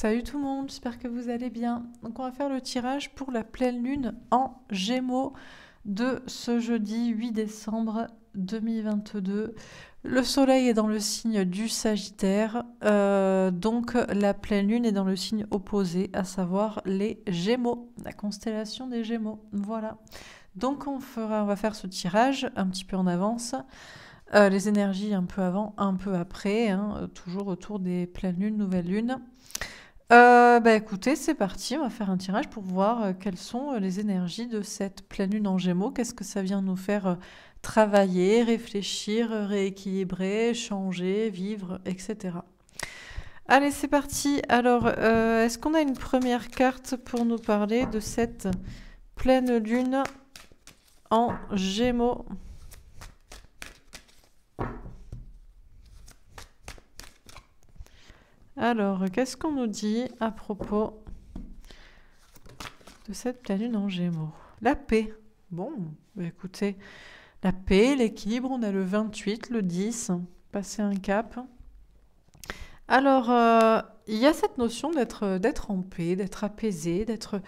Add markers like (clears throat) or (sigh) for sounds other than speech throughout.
Salut tout le monde, j'espère que vous allez bien. Donc on va faire le tirage pour la pleine lune en Gémeaux de ce jeudi 8 décembre 2022. Le soleil est dans le signe du Sagittaire, euh, donc la pleine lune est dans le signe opposé, à savoir les Gémeaux, la constellation des Gémeaux. Voilà. Donc on, fera, on va faire ce tirage un petit peu en avance. Euh, les énergies un peu avant, un peu après, hein, toujours autour des pleines lunes, nouvelles lunes. Euh, bah écoutez, c'est parti, on va faire un tirage pour voir euh, quelles sont euh, les énergies de cette pleine lune en Gémeaux, qu'est-ce que ça vient nous faire euh, travailler, réfléchir, rééquilibrer, changer, vivre, etc. Allez, c'est parti. Alors, est-ce qu'on a une première carte pour nous parler de cette pleine lune en Gémeaux Alors, qu'est-ce qu'on nous dit à propos de cette pleine en gémeaux La paix. Bon, bah, écoutez, la paix, l'équilibre, on a le 28, le 10, passer un cap. Alors, euh, il y a cette notion d'être en paix, d'être apaisé, d'être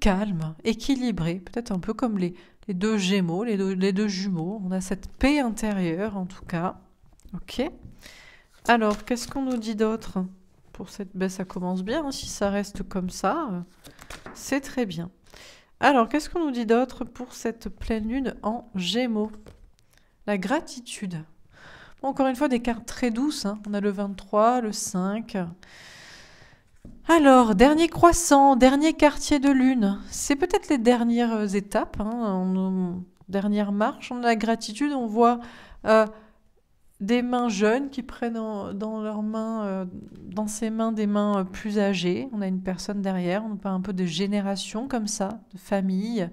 calme, équilibré, peut-être un peu comme les, les deux gémeaux, les deux, les deux jumeaux. On a cette paix intérieure, en tout cas. OK alors, qu'est-ce qu'on nous dit d'autre Pour cette baisse, ça commence bien. Hein, si ça reste comme ça, c'est très bien. Alors, qu'est-ce qu'on nous dit d'autre pour cette pleine lune en gémeaux La gratitude. encore une fois, des cartes très douces. Hein. On a le 23, le 5. Alors, dernier croissant, dernier quartier de lune. C'est peut-être les dernières étapes, hein, en, dernière marche. On a la gratitude, on voit... Euh, des mains jeunes qui prennent dans leurs mains, euh, dans ses mains des mains euh, plus âgées. On a une personne derrière, on parle un peu de génération comme ça, de famille,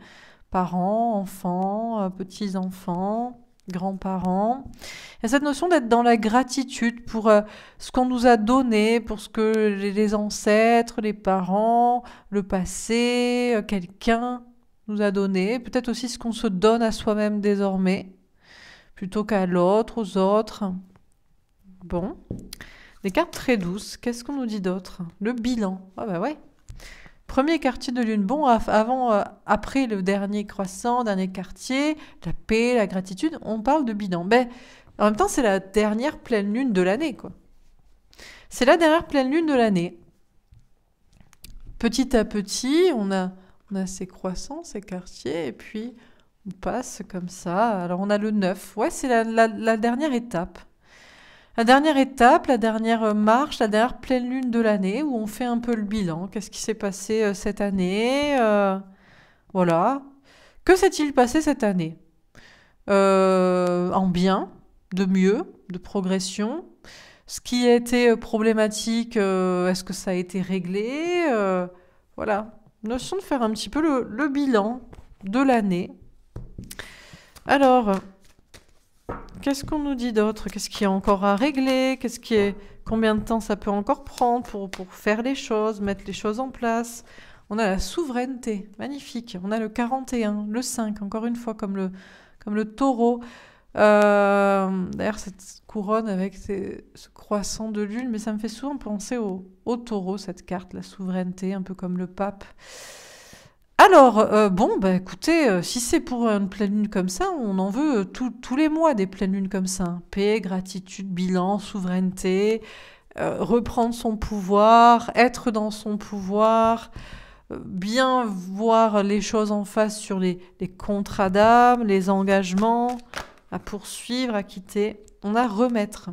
parents, enfants, euh, petits-enfants, grands-parents. Il y a cette notion d'être dans la gratitude pour ce qu'on nous a donné, pour ce que les ancêtres, les parents, le passé, quelqu'un nous a donné, peut-être aussi ce qu'on se donne à soi-même désormais plutôt qu'à l'autre, aux autres. Bon. Des cartes très douces. Qu'est-ce qu'on nous dit d'autre Le bilan. Ah bah ouais. Premier quartier de lune. Bon, avant, euh, après le dernier croissant, dernier quartier, la paix, la gratitude, on parle de bilan. Mais ben, en même temps, c'est la dernière pleine lune de l'année, quoi. C'est la dernière pleine lune de l'année. Petit à petit, on a, on a ces croissants, ces quartiers, et puis on passe comme ça. Alors on a le 9. Ouais, c'est la, dernière étape. La dernière étape, la dernière marche, la dernière pleine lune de l'année où on fait un peu le bilan. Qu'est-ce qui s'est passé euh, cette année euh, Voilà. Que s'est-il passé cette année euh, En bien, de mieux, de progression. Ce qui a été problématique, est-ce que ça a été réglé Voilà. Notion de faire un petit peu le bilan de l'année alors, qu'est-ce qu'on nous dit d'autre Qu'est-ce qu'il y a encore à régler Qu'est-ce qui est combien de temps ça peut encore prendre pour, pour faire les choses, mettre les choses en place On a la souveraineté, magnifique. On a le 41, le 5, encore une fois comme le comme le taureau. Euh, d'ailleurs, cette couronne avec ce croissant de lune, mais ça me fait souvent penser au, au taureau, cette carte, la souveraineté, un peu comme le pape. Alors, euh, bon, bah, écoutez, euh, si c'est pour une pleine lune comme ça, on en veut euh, tous les mois des pleines lunes comme ça. Hein. Paix, gratitude, bilan, souveraineté, reprendre son pouvoir, être dans son pouvoir, bien voir les choses en face sur les, les contrats d'âme, les engagements à poursuivre, à quitter. On a remettre.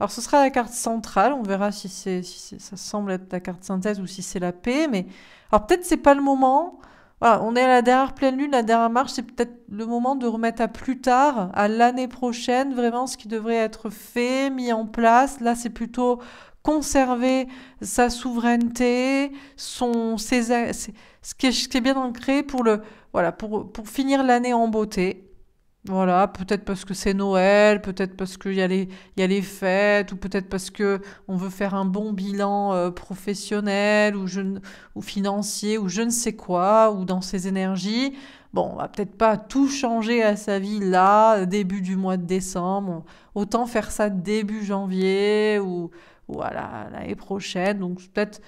Alors ce sera la carte centrale, on verra si, si ça semble être la carte synthèse ou si c'est la paix, mais alors peut-être c'est pas le moment, on est à la dernière pleine lune, la dernière marche, c'est peut-être le moment de remettre à plus tard, à l'année prochaine, vraiment ce qui devrait être fait, mis en place. Là, c'est plutôt conserver sa souveraineté, son, ses, ce, ce qui est bien ancré pour, le, voilà, pour, pour finir l'année en beauté. Voilà, peut-être parce que c'est Noël, peut-être parce qu'il y, a les, y a les fêtes, ou peut-être parce que on veut faire un bon bilan euh, professionnel ou, je, ou financier, ou je ne sais quoi, ou dans ses énergies. Bon, on va peut-être pas tout changer à sa vie là, début du mois de décembre. Autant faire ça début janvier ou voilà, l'année prochaine. Donc peut-être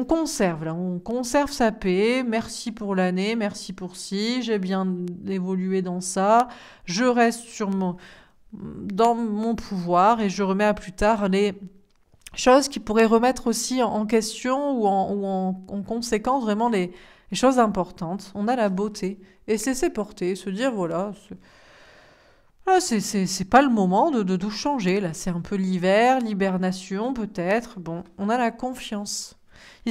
conserve on conserve sa paix, merci pour l'année, merci pour si, j'ai bien évolué dans ça, je reste sur mon, dans mon pouvoir et je remets à plus tard les choses qui pourraient remettre aussi en, question ou en, conséquence vraiment les, choses importantes. On a la beauté et c'est porter, se dire voilà, ah, c'est pas le moment de, de tout changer là, c'est un peu l'hiver, l'hibernation peut-être, bon, on a la confiance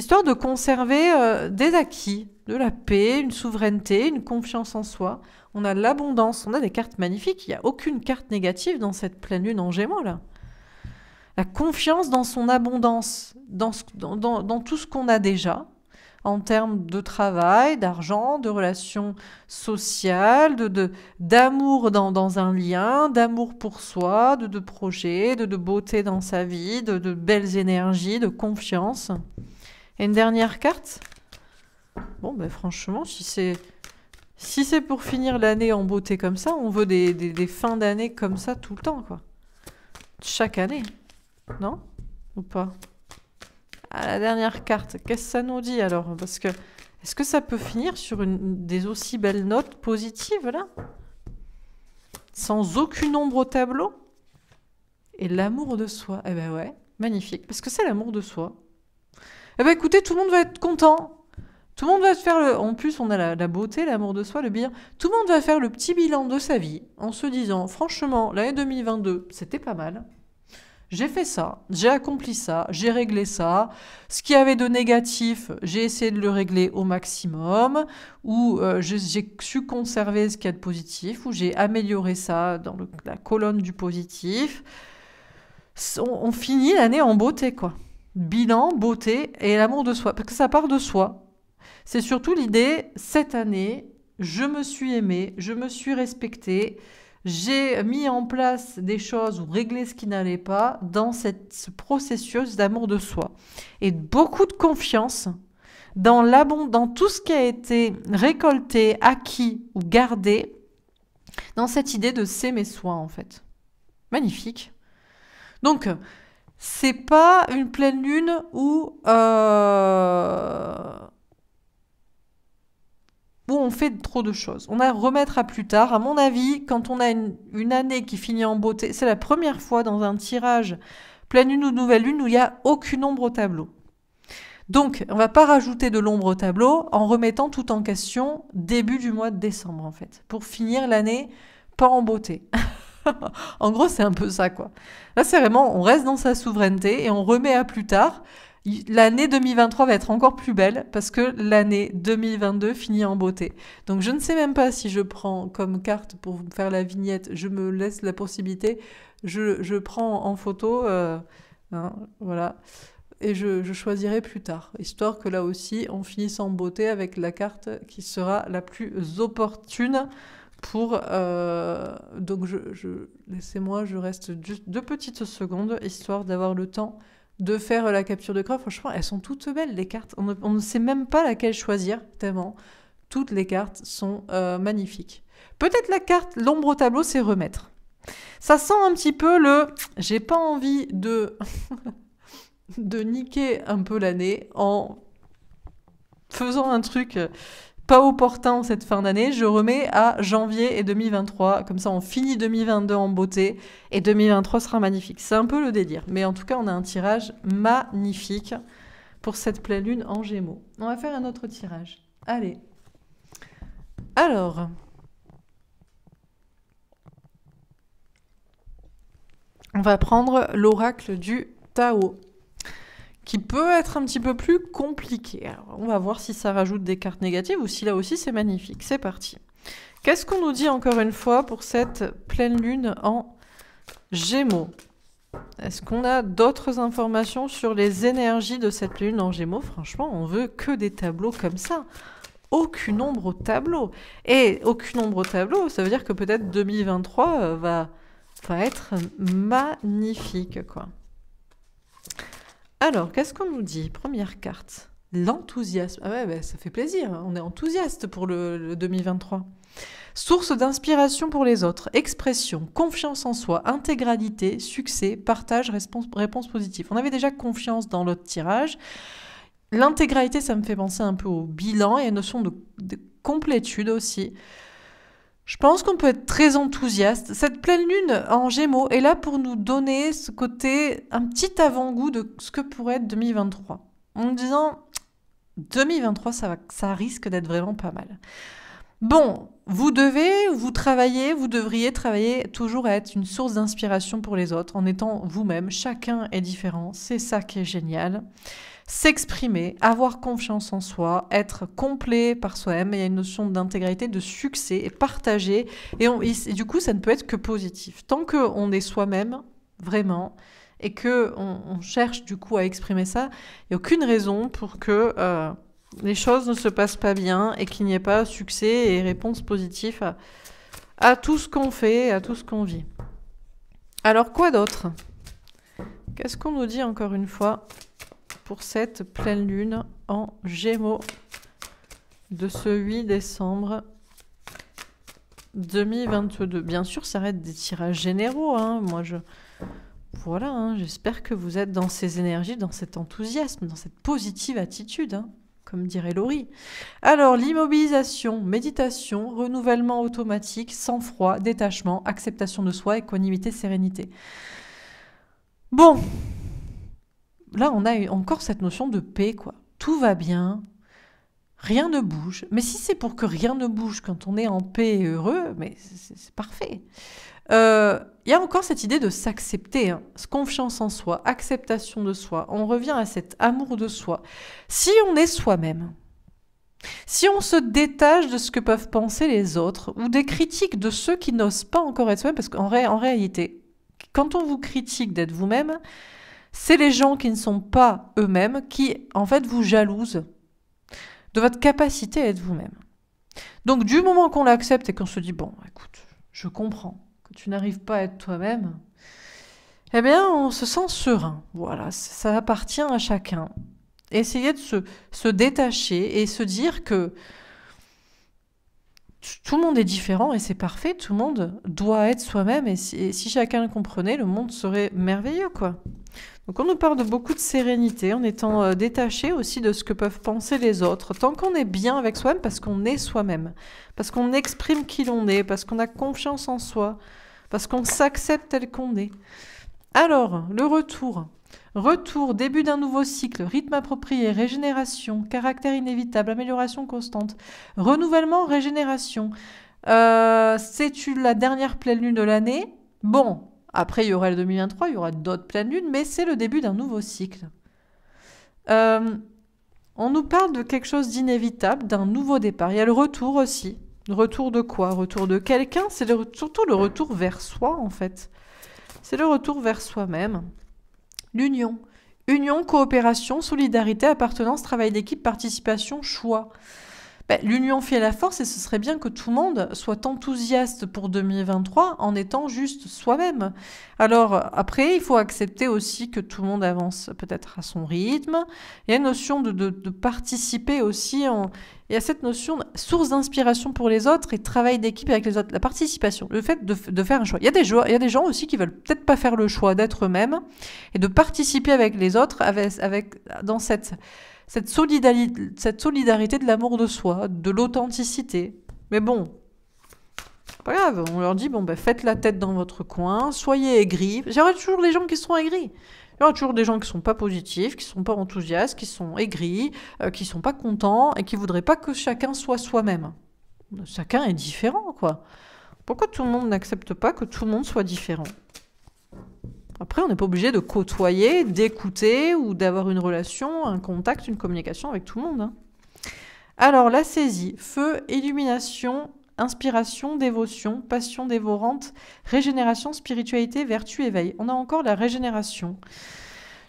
histoire de conserver euh, des acquis, de la paix, une souveraineté, une confiance en soi. On a l'abondance, on a des cartes magnifiques, il n'y a aucune carte négative dans cette pleine lune en gémeaux là. La confiance dans son abondance, dans, tout ce qu'on a déjà, en termes de travail, d'argent, de relations sociales, de d'amour dans, un lien, d'amour pour soi, de, projets, de, beauté dans sa vie, de belles énergies, de confiance. Et une dernière carte Bon, ben franchement, si c'est... Si c'est pour finir l'année en beauté comme ça, on veut des, fins d'année comme ça tout le temps, quoi. Chaque année. Non Ou pas À ah, la dernière carte, qu'est-ce que ça nous dit alors Parce que, est-ce que ça peut finir sur une, des aussi belles notes positives, là Sans aucune ombre au tableau Et l'amour de soi Eh ben ouais, magnifique. Parce que c'est l'amour de soi. Eh ben écoutez, tout le monde va être content. Tout le monde va se faire le... En plus, on a la, beauté, l'amour de soi, le bien. Tout le monde va faire le petit bilan de sa vie en se disant, franchement, l'année 2022, c'était pas mal. J'ai fait ça, j'ai accompli ça, j'ai réglé ça. Ce qui avait de négatif, j'ai essayé de le régler au maximum, ou euh, j'ai su conserver ce qu'il y a de positif, ou j'ai amélioré ça dans la colonne du positif. on finit l'année en beauté, quoi bilan, beauté et l'amour de soi. Parce que ça part de soi. C'est surtout l'idée, cette année, je me suis aimée, je me suis respectée, j'ai mis en place des choses ou réglé ce qui n'allait pas dans cette, ce processus d'amour de soi. Et beaucoup de confiance dans, dans tout ce qui a été récolté, acquis ou gardé, dans cette idée de s'aimer soi en fait. Magnifique. Donc, c'est pas une pleine lune où, euh, où on fait trop de choses. On a remettre à plus tard. À mon avis, quand on a une, année qui finit en beauté, c'est la première fois dans un tirage pleine lune ou nouvelle lune où il n'y a aucune ombre au tableau. Donc, on va pas rajouter de l'ombre au tableau en remettant tout en question début du mois de décembre, en fait, pour finir l'année pas en beauté. (laughs) en gros, c'est un peu ça, quoi. Là, c'est vraiment, on reste dans sa souveraineté et on remet à plus tard. L'année 2023 va être encore plus belle parce que l'année 2022 finit en beauté. Donc je ne sais même pas si je prends comme carte pour faire la vignette, je me laisse la possibilité, je, je prends en photo, euh, hein, voilà, et je, je choisirai plus tard, histoire que là aussi on finisse en beauté avec la carte qui sera la plus opportune pour... Euh, donc je, laissez-moi, je reste juste deux petites secondes, histoire d'avoir le temps de faire la capture de croix. Franchement, elles sont toutes belles, les cartes. On ne, sait même pas laquelle choisir, tellement. Toutes les cartes sont euh, magnifiques. Peut-être la carte L'ombre au tableau, c'est remettre. Ça sent un petit peu le... J'ai pas envie de... (laughs) de niquer un peu l'année en faisant un truc pas opportun cette fin d'année, je remets à janvier et 2023. Comme ça, on finit 2022 en beauté et 2023 sera magnifique. C'est un peu le délire. Mais en tout cas, on a un tirage magnifique pour cette pleine lune en gémeaux. On va faire un autre tirage. Allez. Alors. On va prendre l'oracle du Tao qui peut être un petit peu plus compliqué. on va voir si ça rajoute des cartes négatives ou si là aussi c'est magnifique. C'est parti. Qu'est-ce qu'on nous dit encore une fois pour cette pleine lune en Gémeaux Est-ce qu'on a d'autres informations sur les énergies de cette lune en Gémeaux Franchement, on veut que des tableaux comme ça. Aucune ombre au tableau. Et aucune ombre au tableau, ça veut dire que peut-être 2023 va, va être magnifique, quoi. Alors, qu'est-ce qu'on nous dit Première carte, l'enthousiasme. Ah ouais, bah, ça fait plaisir, hein. on est enthousiaste pour le, 2023. Source d'inspiration pour les autres, expression, confiance en soi, intégralité, succès, partage, réponse, positive. On avait déjà confiance dans l'autre tirage. L'intégralité, ça me fait penser un peu au bilan et à la notion de complétude aussi. Je pense qu'on peut être très enthousiaste. Cette pleine lune en gémeaux est là pour nous donner ce côté, un petit avant-goût de ce que pourrait être 2023. En nous disant, 2023, ça, ça risque d'être vraiment pas mal. Bon, vous devez, vous travaillez, vous devriez travailler toujours à être une source d'inspiration pour les autres en étant vous-même. Chacun est différent, c'est ça qui est génial s'exprimer, avoir confiance en soi, être complet par soi-même. Il y a une notion d'intégrité, de succès, et partager. Et, du coup, ça ne peut être que positif. Tant qu'on est soi-même, vraiment, et que on, cherche du coup à exprimer ça, il n'y a aucune raison pour que euh, les choses ne se passent pas bien et qu'il n'y ait pas succès et réponse positive à tout ce qu'on fait, à tout ce qu'on vit. Alors quoi d'autre Qu'est-ce qu'on nous dit encore une fois pour cette pleine lune en Gémeaux de ce 8 décembre 2022. Bien sûr, ça reste des tirages généraux. Hein. Moi, je voilà. Hein. J'espère que vous êtes dans ces énergies, dans cet enthousiasme, dans cette positive attitude. Hein, comme dirait Laurie. Alors, l'immobilisation, méditation, renouvellement automatique, sang-froid, détachement, acceptation de soi, équanimité, sérénité. Bon, là, on a encore cette notion de paix, quoi. Tout va bien, rien ne bouge. Mais si c'est pour que rien ne bouge quand on est en paix et heureux, mais c'est parfait. Il euh, y a encore cette idée de s'accepter, hein. confiance en soi, acceptation de soi. On revient à cet amour de soi. Si on est soi-même, si on se détache de ce que peuvent penser les autres ou des critiques de ceux qui n'osent pas encore être soi-même, parce qu'en réalité, quand on vous critique d'être vous-même, c'est les gens qui ne sont pas eux-mêmes qui, en fait, vous jalousent de votre capacité à être vous-même. Donc, du moment qu'on l'accepte et qu'on se dit, bon, écoute, je comprends que tu n'arrives pas à être toi-même, eh bien, on se sent serein. Voilà, ça appartient à chacun. Essayez de se, détacher et se dire que tout le monde est différent et c'est parfait, tout le monde doit être soi-même et si, chacun comprenait, le monde serait merveilleux, quoi. Donc on nous parle de beaucoup de sérénité en étant euh, détaché aussi de ce que peuvent penser les autres. Tant qu'on est bien avec soi-même, parce qu'on est soi-même, parce qu'on exprime qui l'on est, parce qu'on a confiance en soi, parce qu'on s'accepte tel qu'on est. Alors, le retour. Retour, début d'un nouveau cycle, rythme approprié, régénération, caractère inévitable, amélioration constante, renouvellement, régénération. C'est-tu euh, la dernière pleine lune de l'année. Bon, après, il y aura le 2023, il y aura d'autres pleines lunes, mais c'est le début d'un nouveau cycle. Euh, on nous parle de quelque chose d'inévitable, d'un nouveau départ. Il y a le retour aussi. Retour de quoi Retour de quelqu'un C'est surtout le retour vers soi, en fait. C'est le retour vers soi-même. L'union. Union, coopération, solidarité, appartenance, travail d'équipe, participation, choix. Ben, l'union fait la force et ce serait bien que tout le monde soit enthousiaste pour 2023 en étant juste soi-même. Alors après, il faut accepter aussi que tout le monde avance peut-être à son rythme. Il y a une notion de, participer aussi. En... Il y a cette notion de source d'inspiration pour les autres et travail d'équipe avec les autres. La participation, le fait de, faire un choix. Il y, a des gens aussi qui veulent peut-être pas faire le choix d'être eux-mêmes et de participer avec les autres dans cette cette solidarité, de l'amour de soi, de l'authenticité. Mais bon, pas grave, on leur dit, bon, ben, faites la tête dans votre coin, soyez aigris. J'aurai toujours des gens qui sont aigris. Il y aura toujours des gens qui sont pas positifs, qui sont pas enthousiastes, qui sont aigris, qui euh, qui sont pas contents et qui voudraient pas que chacun soit soi-même. Chacun est différent, quoi. Pourquoi tout le monde n'accepte pas que tout le monde soit différent après, on n'est pas obligé de côtoyer, d'écouter ou d'avoir une relation, un contact, une communication avec tout le monde. Hein. Alors, la saisie, feu, illumination, inspiration, dévotion, passion dévorante, régénération, spiritualité, vertu, éveil. On a encore la régénération.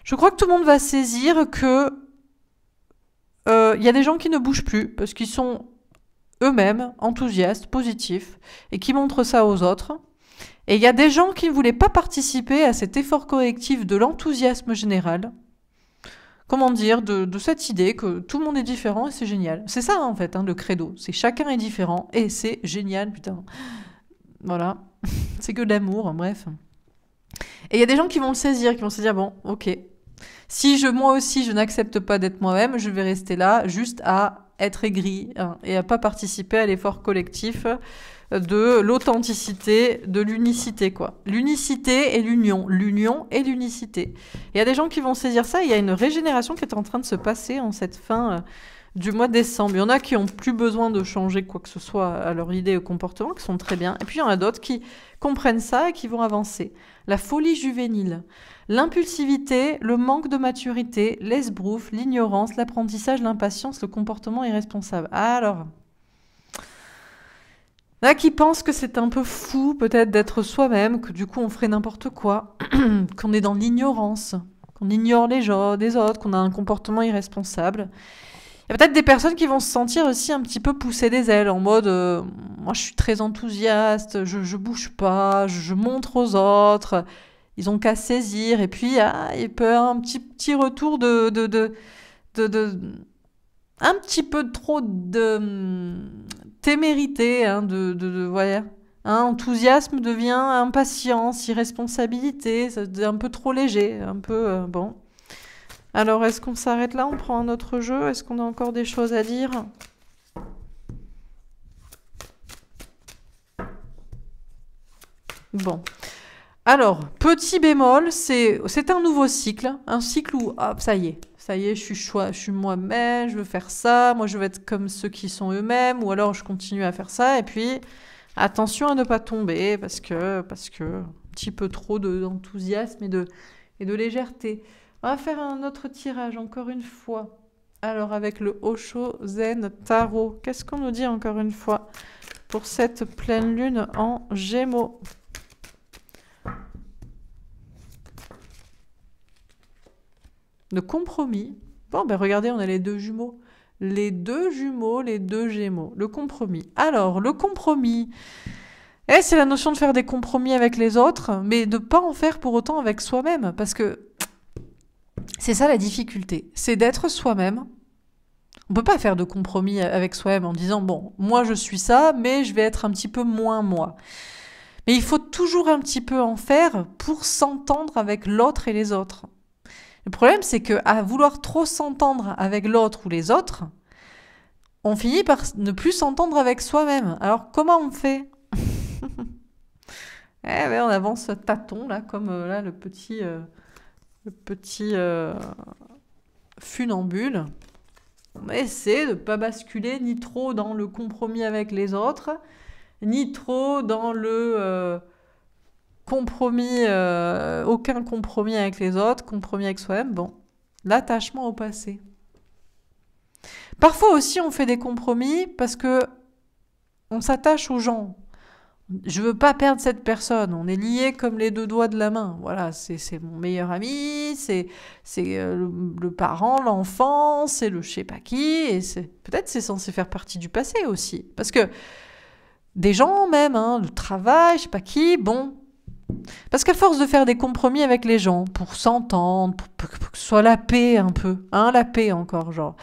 Je crois que tout le monde va saisir que euh, il y a des gens qui ne bougent plus parce qu'ils sont eux-mêmes enthousiastes, positifs et qui montrent ça aux autres. Et il y a des gens qui ne voulaient pas participer à cet effort collectif de l'enthousiasme général. Comment dire, de, cette idée que tout le monde est différent et c'est génial. C'est ça en fait, hein, le credo. C'est chacun est différent et c'est génial, putain. Voilà. (laughs) c'est que de l'amour, hein, bref. Et il y a des gens qui vont le saisir, qui vont se dire, bon, ok, si je, moi aussi, je n'accepte pas d'être moi-même, je vais rester là juste à être aigri hein, et à pas participer à l'effort collectif de l'authenticité, de l'unicité, quoi. L'unicité et l'union. L'union et l'unicité. Il y a des gens qui vont saisir ça. Il y a une régénération qui est en train de se passer en cette fin euh, du mois de décembre. Il y en a qui ont plus besoin de changer quoi que ce soit à leur idée, au comportement, qui sont très bien. Et puis il y en a d'autres qui comprennent ça et qui vont avancer la folie juvénile, l'impulsivité, le manque de maturité, l'esbrouf, l'ignorance, l'apprentissage, l'impatience, le comportement irresponsable. Alors, Là, qui pense que c'est un peu fou, peut-être, d'être soi-même, que du coup, on ferait n'importe quoi, (clears throat) qu'on est dans l'ignorance, qu'on ignore les gens, des autres, qu'on a un comportement irresponsable. Il y a peut-être des personnes qui vont se sentir aussi un petit peu pousser des ailes, en mode euh, moi je suis très enthousiaste, je, bouge pas, je, montre aux autres, ils ont qu'à saisir, et puis ah, il peut un petit, petit retour de, de, de, un petit peu trop de hum, témérité, hein, de, de, de voilà. enthousiasme devient impatience, irresponsabilité, c'est un peu trop léger, un peu euh, bon. Alors, est-ce qu'on s'arrête là On prend un autre jeu Est-ce qu'on a encore des choses à dire Bon. Alors, petit bémol, c'est un nouveau cycle. Un cycle où, ah, ça y est, ça y est, je suis, moi-même, je veux faire ça, moi je veux être comme ceux qui sont eux-mêmes, ou alors je continue à faire ça, et puis attention à ne pas tomber, parce que, parce que, un petit peu trop d'enthousiasme et et de légèreté. On va faire un autre tirage, encore une fois. Alors, avec le Osho Zen Tarot, qu'est-ce qu'on nous dit encore une fois pour cette pleine lune en Gémeaux Le compromis. Bon, ben regardez, on a les deux jumeaux. Les deux jumeaux, les deux gémeaux. Le compromis. Alors, le compromis. Eh, c'est la notion de faire des compromis avec les autres, mais de ne pas en faire pour autant avec soi-même. Parce que c'est ça la difficulté, c'est d'être soi-même. On peut pas faire de compromis avec soi-même en disant bon, moi je suis ça, mais je vais être un petit peu moins moi. Mais il faut toujours un petit peu en faire pour s'entendre avec l'autre et les autres. Le problème, c'est que à vouloir trop s'entendre avec l'autre ou les autres, on finit par ne plus s'entendre avec soi-même. Alors comment on fait (laughs) Eh ben, on avance tâton là, comme euh, là le petit. Euh, le petit euh, funambule. On va essayer de ne pas basculer ni trop dans le compromis avec les autres, ni trop dans le euh, compromis, euh, aucun compromis avec les autres, compromis avec soi-même. Bon, l'attachement au passé. Parfois aussi, on fait des compromis parce que on s'attache aux gens, je veux pas perdre cette personne. On est liés comme les deux doigts de la main. Voilà, c'est mon meilleur ami, c'est euh, le, le, parent, l'enfant, c'est le je sais pas qui. Et peut-être c'est censé faire partie du passé aussi, parce que des gens même, hein, le travail, je sais pas qui. Bon, parce qu'à force de faire des compromis avec les gens pour s'entendre, pour, que ce soit la paix un peu, hein, la paix encore genre.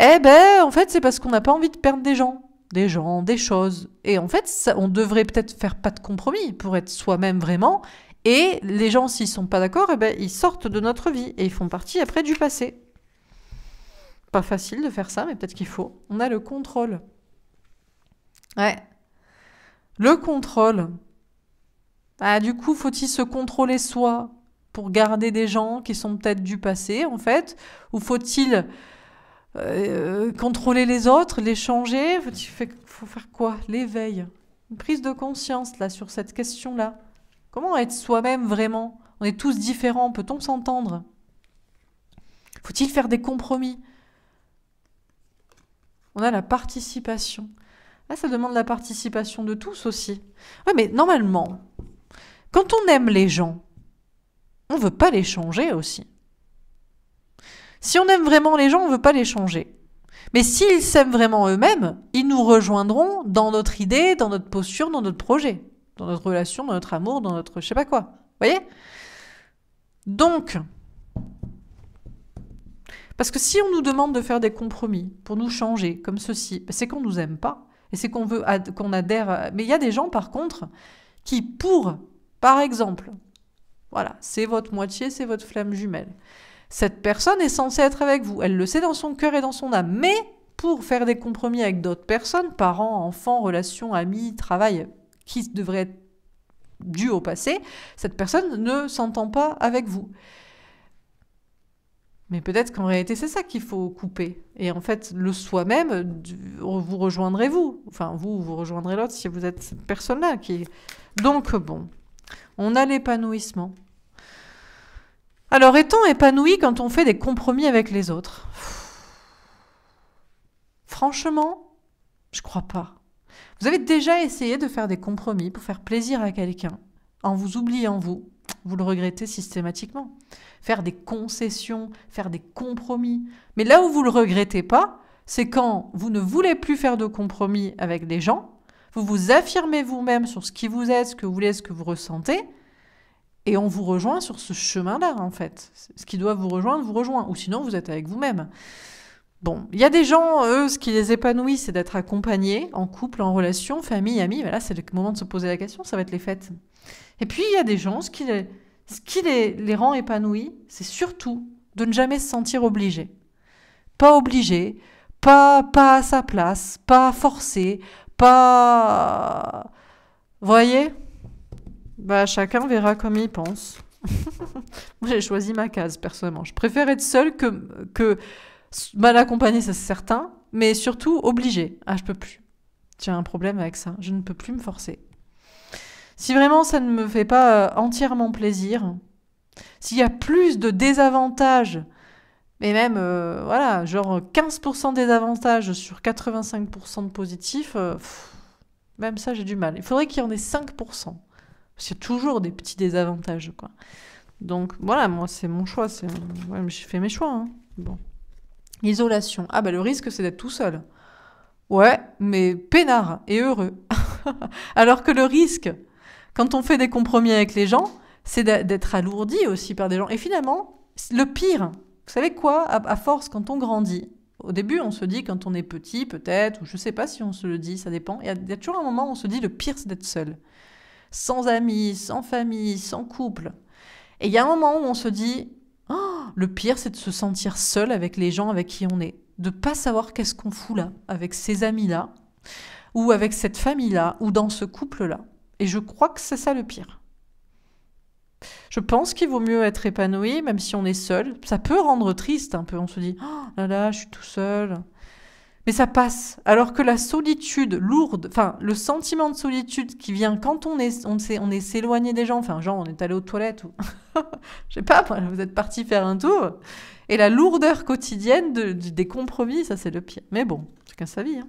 Eh ben, en fait, c'est parce qu'on n'a pas envie de perdre des gens des gens, des choses. Et en fait, on devrait peut-être faire pas de compromis pour être soi-même vraiment. Et les gens, s'ils sont pas d'accord, eh ben, ils sortent de notre vie et ils font partie après du passé. Pas facile de faire ça, mais peut-être qu'il faut. On a le contrôle. Ouais. Le contrôle. Ah, du coup, faut-il se contrôler soi pour garder des gens qui sont peut-être du passé, en fait Ou faut-il euh, euh, contrôler les autres, les changer, il faut, faire quoi L'éveil. Une prise de conscience là sur cette question-là. Comment être soi-même vraiment On est tous différents, peut-on s'entendre Faut-il faire des compromis On a la participation. Là, ah, ça demande la participation de tous aussi. Oui, mais normalement, quand on aime les gens, on ne veut pas les changer aussi. Si on aime vraiment les gens, on ne veut pas les changer. Mais s'ils s'aiment vraiment eux-mêmes, ils nous rejoindront dans notre idée, dans notre posture, dans notre projet, dans notre relation, dans notre amour, dans notre je sais pas quoi. voyez Donc, parce que si on nous demande de faire des compromis pour nous changer, comme ceci, ben, c'est qu'on ne nous aime pas et c'est qu'on veut qu'on adhère. Mais il y a des gens, par contre, qui pour, par exemple, voilà, c'est votre moitié, c'est votre flamme jumelle cette personne est censée être avec vous. Elle le sait dans son cœur et dans son âme. Mais pour faire des compromis avec d'autres personnes, parents, enfants, relations, amis, travail, qui devraient être dû au passé, cette personne ne s'entend pas avec vous. Mais peut-être qu'en réalité, c'est ça qu'il faut couper. Et en fait, le soi-même, vous rejoindrez vous. Enfin, vous, vous rejoindrez l'autre si vous êtes cette personne-là. Qui... Donc, bon, on a l'épanouissement. Alors, est-on épanoui quand on fait des compromis avec les autres Franchement, je crois pas. Vous avez déjà essayé de faire des compromis pour faire plaisir à quelqu'un, en vous oubliant vous, vous le regrettez systématiquement. Faire des concessions, faire des compromis. Mais là où vous le regrettez pas, c'est quand vous ne voulez plus faire de compromis avec des gens, vous vous affirmez vous-même sur ce qui vous est, ce que vous voulez, ce que vous ressentez, et on vous rejoint sur ce chemin-là, en fait. Ce qui doit vous rejoindre, vous rejoint. Ou sinon, vous êtes avec vous-même. Bon, il y a des gens, eux, ce qui les épanouit, c'est d'être accompagnés en couple, en relation, famille, amis. voilà c'est le moment de se poser la question, ça va être les fêtes. Et puis, il y a des gens, ce qui les, rend épanouis, c'est surtout de ne jamais se sentir obligé. Pas obligé, pas, pas à sa place, pas forcé, pas... Vous voyez bah, chacun verra comme il pense. (laughs) j'ai choisi ma case, personnellement. Je préfère être seule que, que mal accompagnée, ça c'est certain, mais surtout obligée. Ah, je peux plus. J'ai un problème avec ça. Je ne peux plus me forcer. Si vraiment ça ne me fait pas euh, entièrement plaisir, s'il y a plus de désavantages, mais même, euh, voilà, genre 15% des avantages sur 85% de positifs, euh, même ça, j'ai du mal. Il faudrait qu'il y en ait 5%. C'est toujours des petits désavantages, quoi. Donc voilà, moi, c'est mon choix. C'est... j'ai fait mes choix. Hein. Bon. Isolation. Ah, bah le risque, c'est d'être tout seul. Ouais, mais peinard et heureux. (laughs) Alors que le risque, quand on fait des compromis avec les gens, c'est d'être alourdi aussi par des gens. Et finalement, le pire, vous savez quoi, à force, quand on grandit, au début, on se dit quand on est petit, peut-être, ou je sais pas si on se le dit, ça dépend. Il y, a toujours un moment où on se dit le pire, c'est d'être seul sans amis, sans famille, sans couple. Et il y a un moment où on se dit, oh, le pire, c'est de se sentir seul avec les gens avec qui on est, de pas savoir qu'est-ce qu'on fout là, avec ces amis-là, ou avec cette famille-là, ou dans ce couple-là. Et je crois que c'est ça le pire. Je pense qu'il vaut mieux être épanoui, même si on est seul. Ça peut rendre triste un peu, on se dit, oh là là, je suis tout seul mais ça passe. Alors que la solitude lourde, enfin le sentiment de solitude qui vient quand on est, on s'est, on est des gens, enfin genre on est allé aux toilettes ou, (laughs) je sais pas, vous êtes parti faire un tour, et la lourdeur quotidienne des compromis, ça c'est le pire. Mais bon, chacun sa vie. Hein.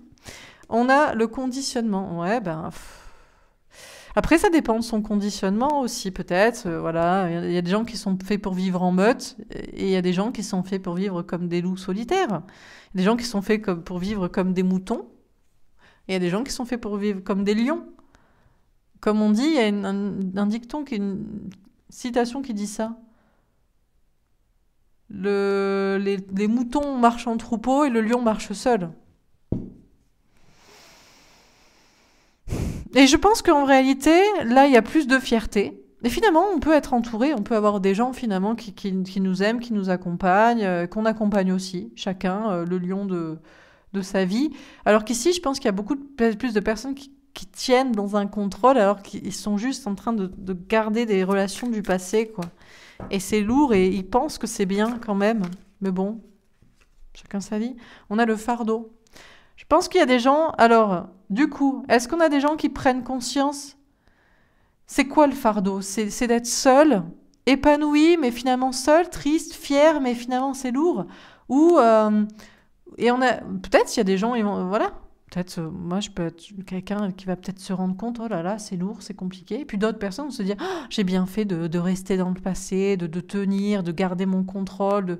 On a le conditionnement. Ouais, ben. Après, ça dépend de son conditionnement aussi, peut-être. Euh, voilà, il y, a des gens qui sont faits pour vivre en meute, et il y a des gens qui sont faits pour vivre comme des loups solitaires. Y a des gens qui sont faits pour vivre comme des moutons, et il y a des gens qui sont faits pour vivre comme des lions. Comme on dit, il y a un, dicton, qui, une citation qui dit ça. les moutons marchent en troupeau et le lion marche seul. Et je pense qu'en réalité, là, il y a plus de fierté. Et finalement, on peut être entouré, on peut avoir des gens finalement qui, nous aiment, qui nous accompagnent, euh, qu'on accompagne aussi, chacun, euh, le lion de, sa vie. Alors qu'ici, je pense qu'il y a beaucoup plus de personnes qui, tiennent dans un contrôle alors qu'ils sont juste en train de, de, garder des relations du passé, quoi. Et c'est lourd et ils pensent que c'est bien quand même. Mais bon, chacun sa vie. On a le fardeau. Je pense qu'il y a des gens, alors du coup, est-ce qu'on a des gens qui prennent conscience C'est quoi le fardeau C'est d'être seul, épanoui, mais finalement seul, triste, fier, mais finalement c'est lourd Ou. Euh, et on a. Peut-être s'il y a des gens, ils vont, voilà. Peut-être, euh, moi, je peux être quelqu'un qui va peut-être se rendre compte, oh là là, c'est lourd, c'est compliqué. Et puis d'autres personnes vont se dire, oh, j'ai bien fait de, rester dans le passé, de, de tenir, de garder mon contrôle, de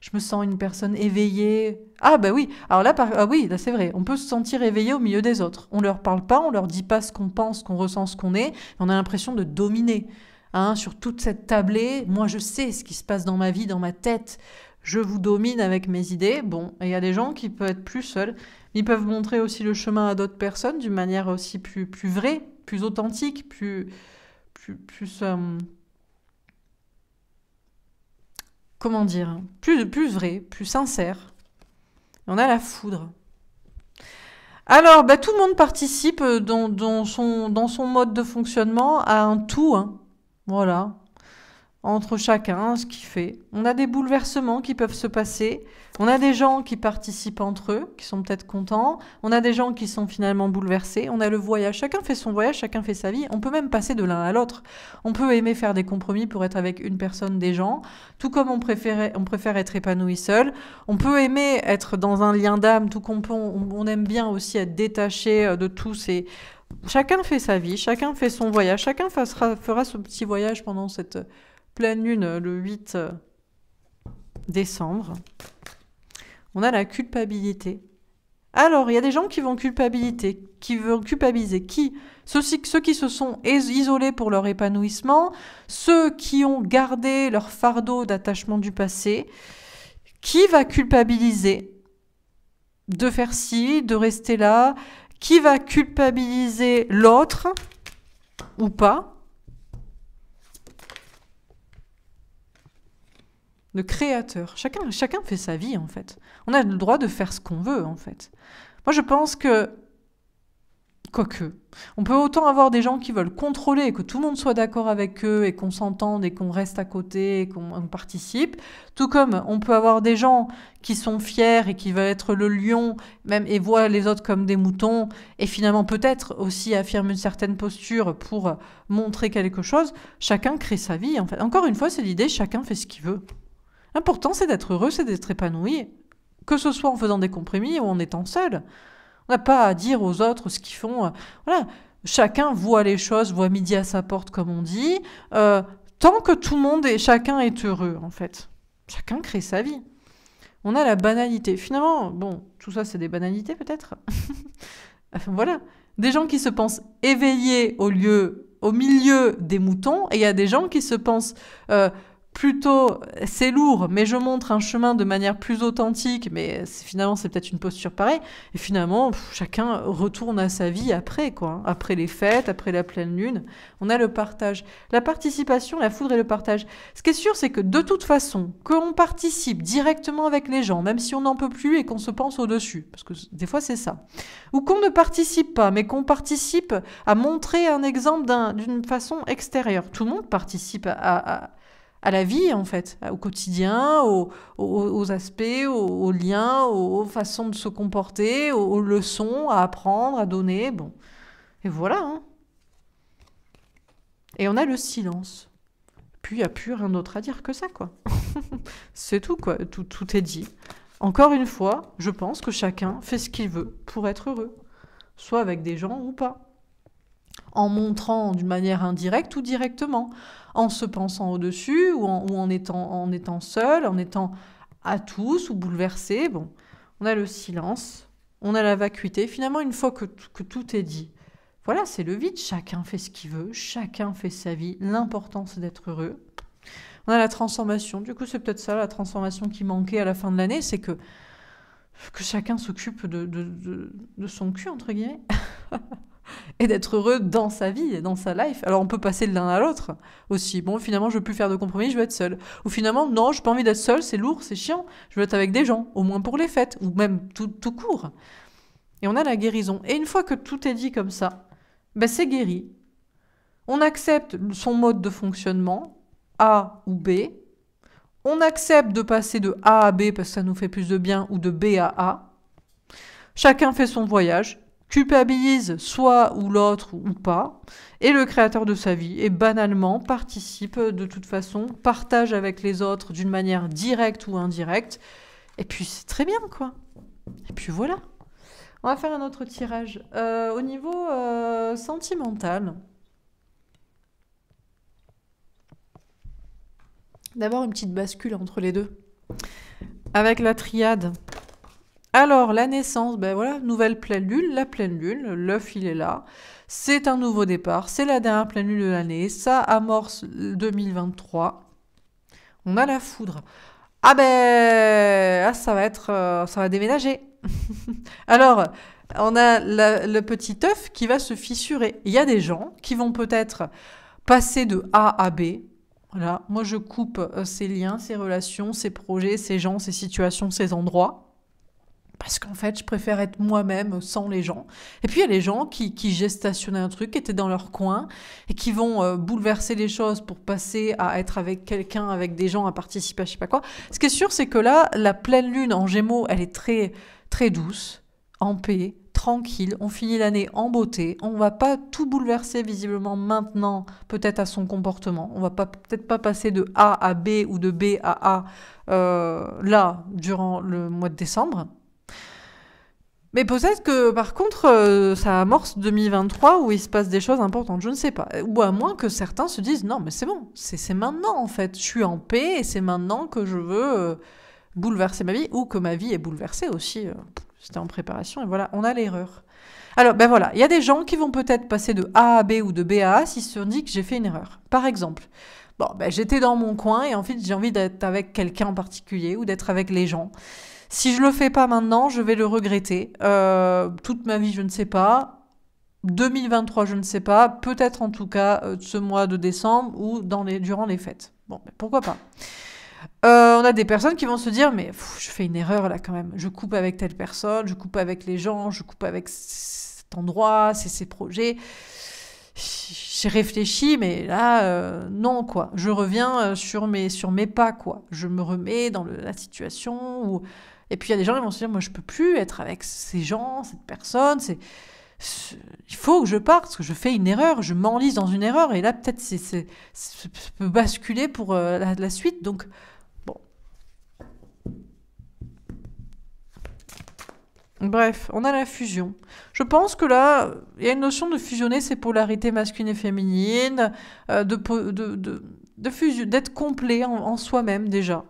je me sens une personne éveillée. Ah bah oui, alors là, ah oui, là c'est vrai, on peut se sentir éveillé au milieu des autres. On ne leur parle pas, on leur dit pas ce qu'on pense, qu'on ressent, ce qu'on est, on a l'impression de dominer. Hein, sur toute cette tablée, moi je sais ce qui se passe dans ma vie, dans ma tête, je vous domine avec mes idées. Bon, il y a des gens qui peuvent être plus seuls, ils peuvent montrer aussi le chemin à d'autres personnes d'une manière aussi plus, plus vraie, plus authentique, plus... plus, plus euh, comment dire, plus, plus vrai, plus sincère. on a la foudre. Alors, bah, tout le monde participe euh, dans, son, dans son mode de fonctionnement à un tout. Hein. Voilà entre chacun, ce qu'il fait. On a des bouleversements qui peuvent se passer. On a des gens qui participent entre eux, qui sont peut-être contents. On a des gens qui sont finalement bouleversés. On a le voyage. Chacun fait son voyage, chacun fait sa vie. On peut même passer de l'un à l'autre. On peut aimer faire des compromis pour être avec une personne, des gens. Tout comme on, préfère, on préfère être épanoui seul. On peut aimer être dans un lien d'âme, tout comme on, on aime bien aussi être détaché euh, de tout. chacun fait sa vie, chacun fait son voyage, chacun fera, fera ce petit voyage pendant cette pleine lune euh, le 8 euh, décembre. On a la culpabilité. Alors, il y a des gens qui vont culpabiliser, qui vont culpabiliser, qui ceux qui se sont isolés pour leur épanouissement, ceux qui ont gardé leur fardeau d'attachement du passé, qui va culpabiliser de faire ci, de rester là, qui va culpabiliser l'autre ou pas, créateur. Chacun, chacun fait sa vie, en fait. On a le droit de faire ce qu'on veut, en fait. Moi, je pense que Quoique, on peut autant avoir des gens qui veulent contrôler, et que tout le monde soit d'accord avec eux et qu'on s'entende et qu'on reste à côté et qu'on participe, tout comme on peut avoir des gens qui sont fiers et qui veulent être le lion même et voient les autres comme des moutons et finalement peut-être aussi affirment une certaine posture pour montrer quelque chose. Chacun crée sa vie en fait. Encore une fois, c'est l'idée, chacun fait ce qu'il veut. L'important, c'est d'être heureux, c'est d'être épanoui, que ce soit en faisant des compromis ou en étant seul. On n'a pas à dire aux autres ce qu'ils font. Euh, voilà, chacun voit les choses, voit midi à sa porte, comme on dit. Euh, tant que tout le monde et chacun est heureux, en fait. Chacun crée sa vie. On a la banalité. Finalement, bon, tout ça, c'est des banalités peut-être. (laughs) enfin, voilà. Des gens qui se pensent éveillés au lieu, au milieu des moutons, et il y a des gens qui se pensent euh, plutôt c'est lourd, mais je montre un chemin de manière plus authentique, mais finalement c'est peut-être une posture pareille. Et finalement, chacun retourne à sa vie après, quoi. Hein. Après les fêtes, après la pleine lune, on a le partage. La participation, la foudre et le partage. Ce qui est sûr, c'est que de toute façon, qu'on participe directement avec les gens, même si on n'en peut plus et qu'on se pense au-dessus, parce que des fois c'est ça, ou qu'on ne participe pas, mais qu'on participe à montrer un exemple d'une façon extérieure. Tout le monde participe à à la vie, en fait, au quotidien, aux, aspects, aux, liens, aux, façons de se comporter, aux, leçons à apprendre, à donner. Bon. Et voilà. Hein. Et on a le silence. Puis il n'y a plus rien d'autre à dire que ça, quoi. (laughs) C'est tout, quoi. Tout, tout est dit. Encore une fois, je pense que chacun fait ce qu'il veut pour être heureux, soit avec des gens ou pas, en montrant d'une manière indirecte ou directement, en se pensant au-dessus ou, en, étant, en seul, en étant à tous ou bouleversé. Bon, on a le silence, on a la vacuité. Finalement, une fois que, tout est dit, voilà, c'est le vide. Chacun fait ce qu'il veut, chacun fait sa vie. L'importance d'être heureux. On a la transformation. Du coup, c'est peut-être ça, la transformation qui manquait à la fin de l'année, c'est que, que chacun s'occupe de, de, de son cul, entre guillemets. (laughs) et d'être heureux dans sa vie et dans sa life. Alors on peut passer de l'un à l'autre aussi. Bon, finalement, je veux plus faire de compromis, je veux être seul. Ou finalement, non, j'ai pas envie d'être seul, c'est lourd, c'est chiant. Je veux être avec des gens, au moins pour les fêtes, ou même tout, tout court. Et on a la guérison. Et une fois que tout est dit comme ça, ben c'est guéri. On accepte son mode de fonctionnement, A ou B. On accepte de passer de A à B parce que ça nous fait plus de bien, ou de B à A. Chacun fait son voyage, culpabilise soit ou l'autre ou pas, et le créateur de sa vie, et banalement participe de toute façon, partage avec les autres d'une manière directe ou indirecte, et puis c'est très bien quoi. Et puis voilà. On va faire un autre tirage. Euh, au niveau euh, sentimental, d'abord une petite bascule entre les deux. Avec la triade, alors, la naissance, ben voilà, nouvelle pleine lune, la pleine lune, l'œuf il est là. C'est un nouveau départ, c'est la dernière pleine lune de l'année, ça amorce 2023. Euh, on a la foudre. Ah ben, ah, ça va être, euh, ça va déménager. (laughs) Alors, on a le petit œuf qui va se fissurer. Il y a des gens qui vont peut-être passer de A à B, voilà, moi je coupe euh, ces liens, ces relations, ces projets, ces gens, ces situations, ces endroits parce qu'en fait, je préfère être moi-même sans les gens. Et puis, il y a les gens qui, qui gestationnaient un truc, qui étaient dans leur coin, et qui vont euh, bouleverser les choses pour passer à être avec quelqu'un, avec des gens, à participer à je sais pas quoi. Ce qui est sûr, c'est que là, la pleine lune en gémeaux, elle est très, très douce, en paix, tranquille, on finit l'année en beauté, on va pas tout bouleverser visiblement maintenant, peut-être à son comportement, on va pas peut-être pas passer de A à B ou de B à A euh, là durant le mois de décembre, mais peut-être que par contre, euh, ça amorce 2023 où il se passe des choses importantes, je ne sais pas. Ou à moins que certains se disent non, mais c'est bon, c'est maintenant en fait, je suis en paix et c'est maintenant que je veux euh, bouleverser ma vie ou que ma vie est bouleversée aussi. Euh. C'était en préparation et voilà, on a l'erreur. Alors ben voilà, il y a des gens qui vont peut-être passer de A à B ou de B à A s'ils se disent que j'ai fait une erreur. Par exemple, bon, ben, j'étais dans mon coin et en fait j'ai envie d'être avec quelqu'un en particulier ou d'être avec les gens. Si je le fais pas maintenant, je vais le regretter. Euh, toute ma vie, je ne sais pas. 2023, je ne sais pas. Peut-être en tout cas euh, ce mois de décembre ou dans les, durant les fêtes. Bon, pourquoi pas. Euh, on a des personnes qui vont se dire mais je fais une erreur là quand même. Je coupe avec telle personne, je coupe avec les gens, je coupe avec cet endroit, c'est ces projets. J'ai réfléchi, mais là, non, quoi. Je reviens sur mes, sur mes pas, quoi. Je me remets dans la situation où et puis il y a des gens qui vont se dire, moi je peux plus être avec ces gens, cette personne, c'est il faut que je parte, parce que je fais une erreur, je m'enlise dans une erreur, et là peut-être c'est, peut basculer pour euh, la, suite. Donc, bon. Bref, on a la fusion. Je pense que là, il y a une notion de fusionner ces polarités masculine et féminine, euh, de, de, d'être complet en soi-même déjà.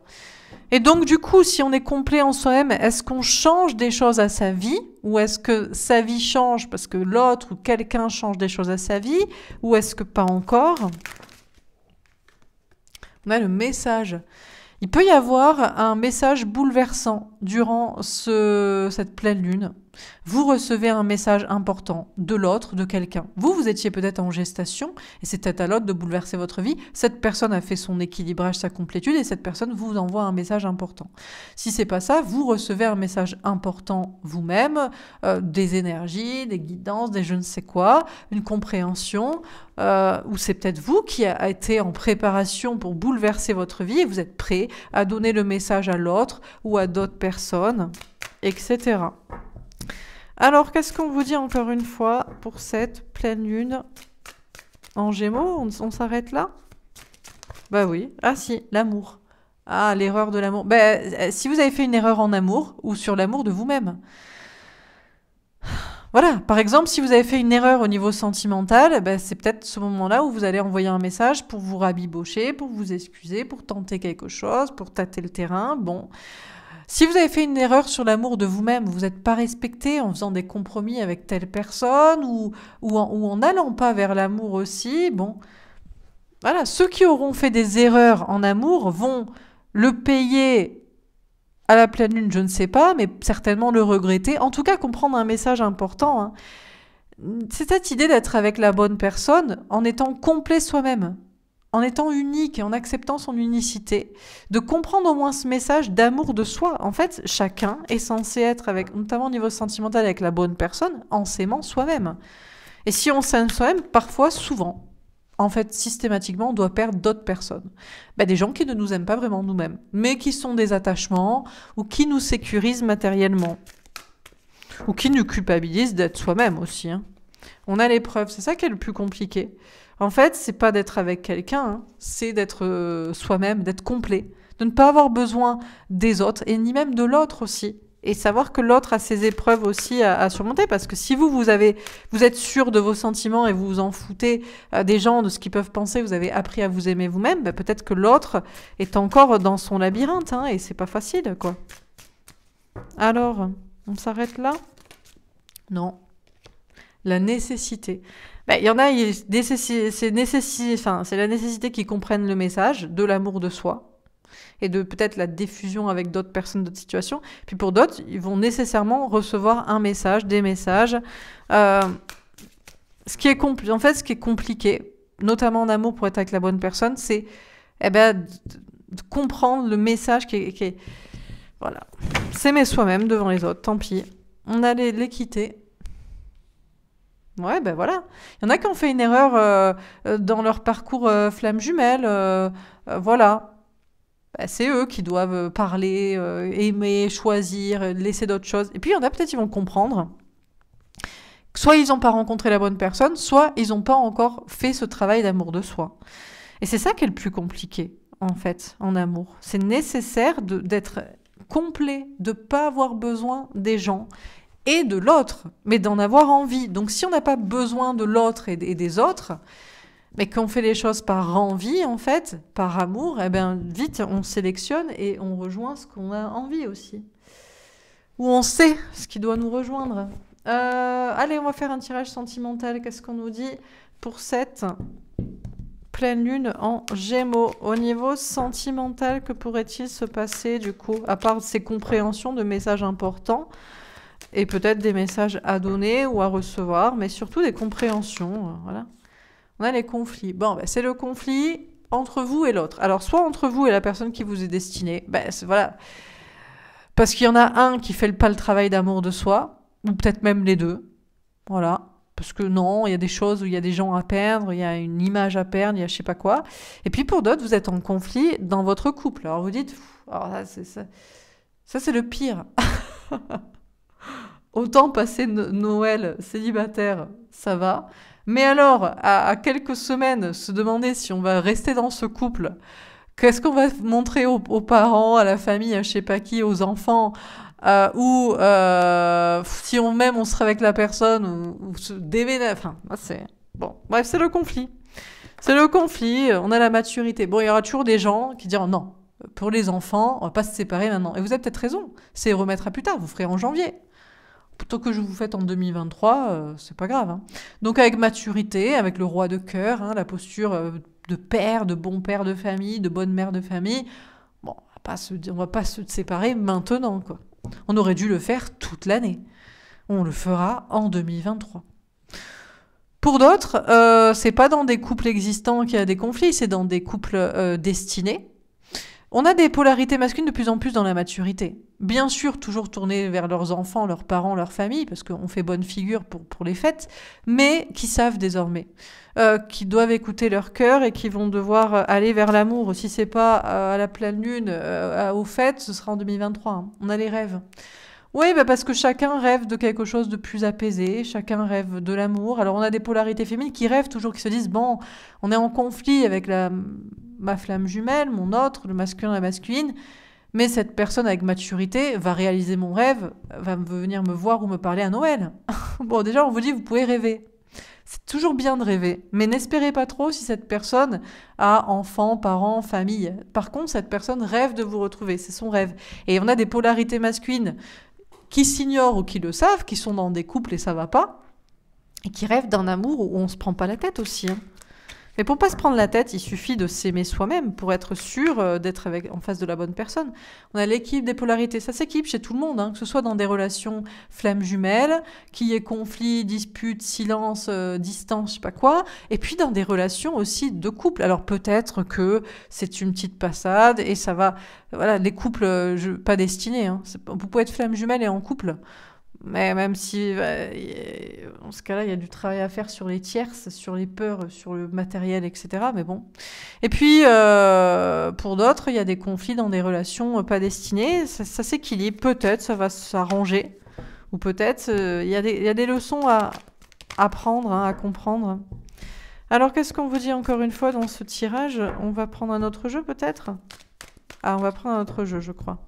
Et donc, du coup, si on est complet en soi-même, est-ce qu'on change des choses à sa vie Ou est-ce que sa vie change parce que l'autre ou quelqu'un change des choses à sa vie Ou est-ce que pas encore On a le message. Il peut y avoir un message bouleversant durant ce, cette pleine lune. Vous recevez un message important de l'autre, de quelqu'un. Vous, vous étiez peut-être en gestation et c'était à l'autre de bouleverser votre vie. Cette personne a fait son équilibrage, sa complétude et cette personne vous envoie un message important. Si c'est pas ça, vous recevez un message important vous-même, euh, des énergies, des guidances, des je ne sais quoi, une compréhension, euh, ou c'est peut-être vous qui a été en préparation pour bouleverser votre vie et vous êtes prêt à donner le message à l'autre ou à d'autres personnes, etc. Alors, qu'est-ce qu'on vous dit encore une fois pour cette pleine lune en gémeaux On, s'arrête là Bah oui. Ah si, l'amour. Ah, l'erreur de l'amour. Ben, si vous avez fait une erreur en amour ou sur l'amour de vous-même. Voilà, par exemple, si vous avez fait une erreur au niveau sentimental, ben c'est peut-être ce moment-là où vous allez envoyer un message pour vous rabibocher, pour vous excuser, pour tenter quelque chose, pour tâter le terrain. Bon, si vous avez fait une erreur sur l'amour de vous-même, vous n'êtes pas respecté en faisant des compromis avec telle personne ou, en n'allant pas vers l'amour aussi, bon, voilà, ceux qui auront fait des erreurs en amour vont le payer à la pleine lune, je ne sais pas, mais certainement le regretter, en tout cas comprendre un message important. Hein. C'est cette idée d'être avec la bonne personne en étant complet soi-même en étant unique et en acceptant son unicité, de comprendre au moins ce message d'amour de soi. En fait, chacun est censé être, avec, notamment au niveau sentimental, avec la bonne personne, en s'aimant soi-même. Et si on s'aime soi-même, parfois, souvent, en fait, systématiquement, on doit perdre d'autres personnes. Bah, des gens qui ne nous aiment pas vraiment nous-mêmes, mais qui sont des attachements ou qui nous sécurisent matériellement. Ou qui nous culpabilisent d'être soi-même aussi. Hein. On a l'épreuve, c'est ça qui est le plus compliqué. En fait, c'est pas d'être avec quelqu'un, hein. c'est d'être euh, soi-même, d'être complet, de ne pas avoir besoin des autres et ni même de l'autre aussi. Et savoir que l'autre a ses épreuves aussi à, surmonter, parce que si vous vous avez, vous êtes sûr de vos sentiments et vous vous en foutez euh, des gens, de ce qu'ils peuvent penser, vous avez appris à vous aimer vous-même, bah, peut-être que l'autre est encore dans son labyrinthe hein, et c'est pas facile, quoi. Alors, on s'arrête là Non. La nécessité. Bah, il y en a, c'est la nécessité qu'ils comprennent le message de l'amour de soi et de peut-être la diffusion avec d'autres personnes, d'autres situations. Puis pour d'autres, ils vont nécessairement recevoir un message, des messages. Euh, ce qui est en fait, ce qui est compliqué, notamment en amour pour être avec la bonne personne, c'est eh ben, de comprendre le message qui est... Voilà. S'aimer soi-même devant les autres, tant pis. On allait quitter. Ouais, ben voilà. Il y en a qui ont fait une erreur euh, euh, dans leur parcours euh, flamme jumelle. voilà. Ben, c'est eux qui doivent parler, aimer, choisir, laisser d'autres choses. Et puis il y en a peut-être qui vont comprendre. Soit ils n'ont pas rencontré la bonne personne, soit ils n'ont pas encore fait ce travail d'amour de soi. Et c'est ça qui est le plus compliqué, en fait, en amour. C'est nécessaire d'être complet, de ne pas avoir besoin des gens et de l'autre, mais d'en avoir envie. Donc si on n'a pas besoin de l'autre et, des autres, mais qu'on fait les choses par envie, en fait, par amour, eh bien vite, on sélectionne et on rejoint ce qu'on a envie aussi. Ou on sait ce qui doit nous rejoindre. Euh, allez, on va faire un tirage sentimental. Qu'est-ce qu'on nous dit pour cette pleine lune en gémeaux. Au niveau sentimental, que pourrait-il se passer du coup À part ces compréhensions de messages importants, et peut-être des messages à donner ou à recevoir, mais surtout des compréhensions. Euh, voilà. On a les conflits. Bon, ben, c'est le conflit entre vous et l'autre. Alors, soit entre vous et la personne qui vous est destinée, ben, voilà. Parce qu'il y en a un qui fait pas le travail d'amour de soi, ou peut-être même les deux. Voilà. Parce que non, il y a des choses où il y a des gens à perdre, il y a une image à perdre, il y a je sais pas quoi. Et puis pour d'autres, vous êtes en conflit dans votre couple. Alors vous dites, ça c'est le pire. (laughs) autant passer Noël célibataire, ça va. Mais alors, à, quelques semaines, se demander si on va rester dans ce couple, qu'est-ce qu'on va montrer aux, parents, à la famille, à je sais pas qui, aux enfants, euh, ou euh, si on même on serait avec la personne, ou, se déménager. Enfin, c'est bon. Bref, c'est le conflit. C'est le conflit. On a la maturité. Bon, il y aura toujours des gens qui diront non. Pour les enfants, on va pas se séparer maintenant. Et vous avez peut-être raison. C'est remettre à plus tard. Vous ferez en janvier plutôt que je vous fais en 2023, euh, c'est pas grave. Hein. Donc avec maturité, avec le roi de cœur, hein, la posture euh, de père, de bon père de famille, de bonne mère de famille, bon, on va pas se, va pas se séparer maintenant, quoi. On aurait dû le faire toute l'année. On le fera en 2023. Pour d'autres, euh, c'est pas dans des couples existants qu'il y a des conflits, c'est dans des couples destinés. On a des polarités masculines de plus en plus dans la maturité bien sûr toujours tournés vers leurs enfants, leurs parents, leur famille, parce qu'on fait bonne figure pour, pour les fêtes, mais qui savent désormais, euh, qui doivent écouter leur cœur et qui vont devoir euh, aller vers l'amour. Si c'est pas euh, à la pleine lune, aux fêtes, ce sera en 2023. Hein. On a les rêves. Oui, bah, parce que chacun rêve de quelque chose de plus apaisé, chacun rêve de l'amour. Alors on a des polarités féminines qui rêvent toujours, qui se disent, bon, on est en conflit avec la, ma flamme jumelle, mon autre, le masculin, la masculine. Mais cette personne avec maturité va réaliser mon rêve, va venir me voir ou me parler à Noël. (laughs) bon, déjà, on vous dit, vous pouvez rêver. C'est toujours bien de rêver, mais n'espérez pas trop si cette personne a enfants, parents, famille. Par contre, cette personne rêve de vous retrouver, c'est son rêve. Et on a des polarités masculines qui s'ignorent ou qui le savent, qui sont dans des couples et ça va pas, et qui rêvent d'un amour où on se prend pas la tête aussi. Hein. Mais pour pas se prendre la tête, il suffit de s'aimer soi-même pour être sûr euh, d'être en face de la bonne personne. On a l'équipe des polarités, ça s'équipe chez tout le monde, hein, que ce soit dans des relations flammes jumelles, qui est conflit, dispute, silence, euh, distance, je sais pas quoi, et puis dans des relations aussi de couple. Alors peut-être que c'est une petite passade et ça va, voilà, les couples euh, pas destinés. Hein. Vous pouvez être flamme jumelles et en couple. Mais même si, bah, en ce cas-là, il y a du travail à faire sur les tierces, sur les peurs, sur le matériel, etc. Mais bon. Et puis, euh, pour d'autres, il y a des conflits dans des relations euh, pas destinées. Ça, s'équilibre. Peut-être ça va s'arranger. Ou peut-être euh, il, il, y a des leçons à apprendre, hein, à comprendre. Alors, qu'est-ce qu'on vous dit encore une fois dans ce tirage On va prendre un autre jeu, peut-être Ah, on va prendre un autre jeu, je crois.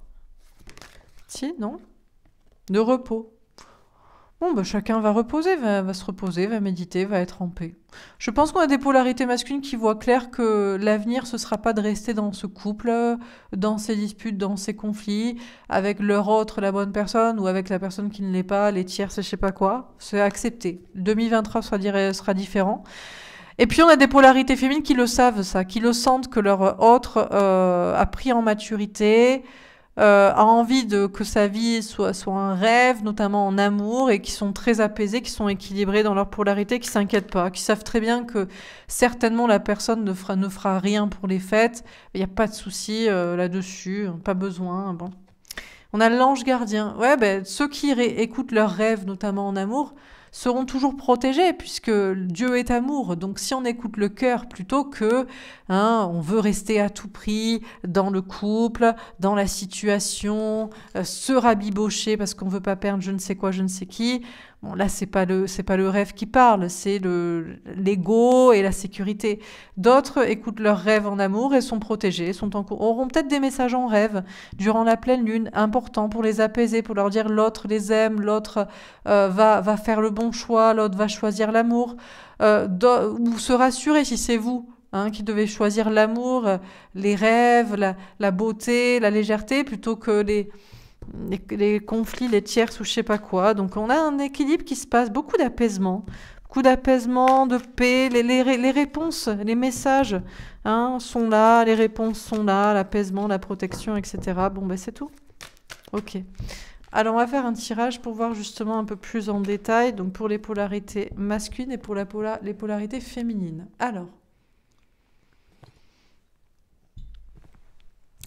Si, non De repos. Bon, bah, chacun va reposer, va, se reposer, va méditer, va être en paix. Je pense qu'on a des polarités masculines qui voient clair que l'avenir, ce sera pas de rester dans ce couple, dans ces disputes, dans ces conflits, avec leur autre, la bonne personne, ou avec la personne qui ne l'est pas, les tiers, je sais pas quoi. C'est accepté. 2023 sera, sera différent. Et puis on a des polarités féminines qui le savent, ça, qui le sentent que leur autre euh, a pris en maturité, euh, a envie de, que sa vie soit, soit un rêve, notamment en amour, et qui sont très apaisés, qui sont équilibrés dans leur polarité, qui s'inquiètent pas, qui savent très bien que certainement la personne ne fera, rien pour les fêtes. Il n'y a pas de souci euh, là-dessus, pas besoin. Bon. On a l'ange gardien. Ouais, ben, ceux qui écoutent leurs rêves, notamment en amour, seront toujours protégés puisque Dieu est amour. Donc si on écoute le cœur plutôt que hein, on veut rester à tout prix dans le couple, dans la situation, euh, se rabibocher parce qu'on veut pas perdre je ne sais quoi, je ne sais qui, Bon, là, c'est pas le, c'est pas le rêve qui parle, c'est le, l'ego et la sécurité. D'autres écoutent leurs rêves en amour et sont protégés, sont en auront peut-être des messages en rêve durant la pleine lune, importants pour les apaiser, pour leur dire l'autre les aime, l'autre euh, va, va faire le bon choix, l'autre va choisir l'amour, euh, ou se rassurer si c'est vous hein, qui devait choisir l'amour, euh, les rêves, la, beauté, la légèreté, plutôt que les, les, conflits, les tierces ou je sais pas quoi. Donc on a un équilibre qui se passe, beaucoup d'apaisement, beaucoup d'apaisement, de paix. Les, les, réponses, les messages hein, sont là, les réponses sont là, l'apaisement, la protection, etc. Bon, ben c'est tout. Ok. Alors on va faire un tirage pour voir justement un peu plus en détail, donc pour les polarités masculines et pour la les polarités féminines. Alors,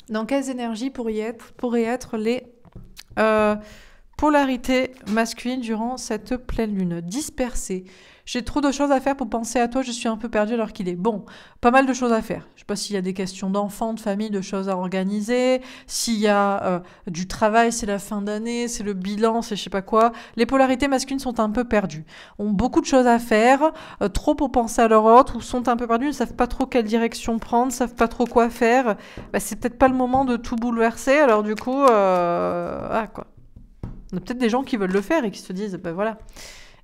dans quelles énergies pourraient être, pourraient être les euh, polarité masculine durant cette pleine lune, dispersée. J'ai trop de choses à faire pour penser à toi, je suis un peu perdue alors qu'il est. Bon, pas mal de choses à faire. Je sais pas s'il y a des questions d'enfants, de famille, de choses à organiser, s'il y a euh, du travail, c'est la fin d'année, c'est le bilan, c'est je sais pas quoi. Les polarités masculines sont un peu perdues. Ont beaucoup de choses à faire, euh, trop pour penser à leur autre, ou sont un peu perdues, ne savent pas trop quelle direction prendre, ne savent pas trop quoi faire. Bah, c'est peut-être pas le moment de tout bouleverser, alors du coup, euh... ah quoi. On a peut-être des gens qui veulent le faire et qui se disent, ben bah, voilà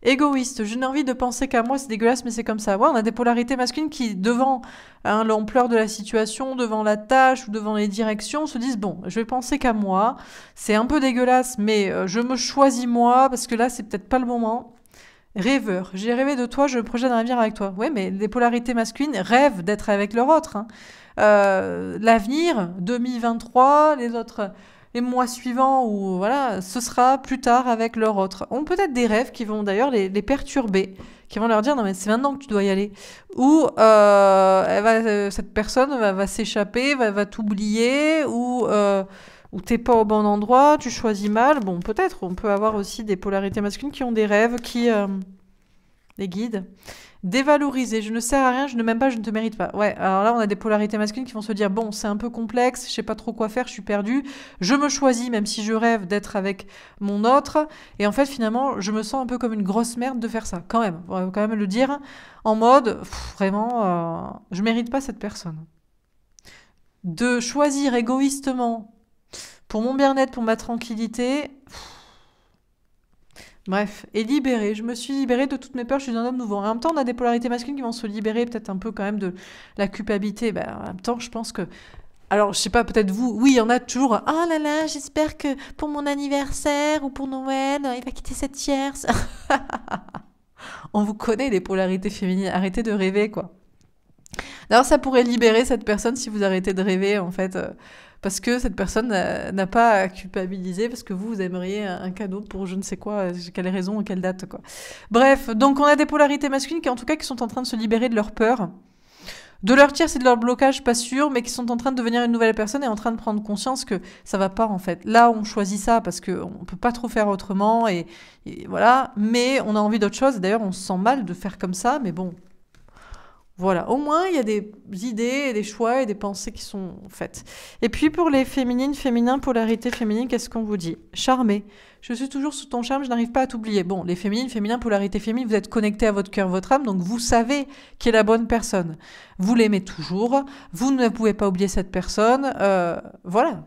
égoïste. Je n'ai envie de penser qu'à moi, c'est dégueulasse, mais c'est comme ça. on a des polarités masculines qui, devant hein, l'ampleur de la situation, devant la tâche ou devant les directions, se disent bon, je vais penser qu'à moi. C'est un peu dégueulasse, mais euh, je me choisis moi parce que là, c'est peut-être pas le moment. Rêveur, j'ai rêvé de toi, je me projette un avenir avec toi. Oui, mais les polarités masculines rêvent d'être avec leur autre. Hein. Euh, l'avenir, 2023, les autres les mois suivants ou voilà, ce sera plus tard avec leur autre. On peut-être des rêves qui vont d'ailleurs les, perturber, qui vont leur dire non mais c'est maintenant que tu dois y aller. Ou euh, euh, cette personne va, s'échapper, va, t'oublier, ou euh, ou t'es pas au bon endroit, tu choisis mal. Bon, peut-être, on peut avoir aussi des polarités masculines qui ont des rêves, qui les guident. Dévaloriser, je ne sers à rien, je ne m'aime pas, je ne te mérite pas. Ouais, alors là, on a des polarités masculines qui vont se dire bon, c'est un peu complexe, je sais pas trop quoi faire, je suis perdue. »« je me choisis même si je rêve d'être avec mon autre, et en fait, finalement, je me sens un peu comme une grosse merde de faire ça, quand même, on va quand même le dire, en mode vraiment, euh, je mérite pas cette personne. De choisir égoïstement pour mon bien-être, pour ma tranquillité, Bref, et libérée. Je me suis libérée de toutes mes peurs, je suis un homme nouveau. En même temps, on a des polarités masculines qui vont se libérer peut-être un peu quand même de la culpabilité. Ben, en même temps, je pense que alors, je sais pas, peut-être vous, oui, il y en a toujours. Oh là là, j'espère que pour mon anniversaire ou pour Noël, il va quitter cette tierce. (laughs) On vous connaît les polarités féminines. Arrêtez de rêver, quoi. D'ailleurs, ça pourrait libérer cette personne si vous arrêtez de rêver, en fait. Euh, parce que cette personne n'a pas à culpabiliser parce que vous, vous aimeriez un cadeau pour je ne sais quoi, euh, quelle raison, quelle date. Quoi. Bref, donc on a des polarités masculines qui, en tout cas, qui sont en train de se libérer de leur peur. De leur tir, c'est de leur blocage, pas sûr, mais qui sont en train de devenir une nouvelle personne et en train de prendre conscience que ça va pas en fait. Là, on choisit ça parce qu'on peut pas trop faire autrement et, et voilà, mais on a envie d'autre chose. D'ailleurs, on se sent mal de faire comme ça, mais bon, voilà, au moins il y a des idées, et des choix et des pensées qui sont faites. Et puis pour les féminines, féminins, polarité féminine, qu'est-ce qu'on vous dit Charmé. Je suis toujours sous ton charme, je n'arrive pas à t'oublier. Bon, les féminines, féminins, polarité féminine, vous êtes connectés à votre cœur, votre âme, donc vous savez qui est la bonne personne. Vous l'aimez toujours, vous ne pouvez pas oublier cette personne. Euh, voilà,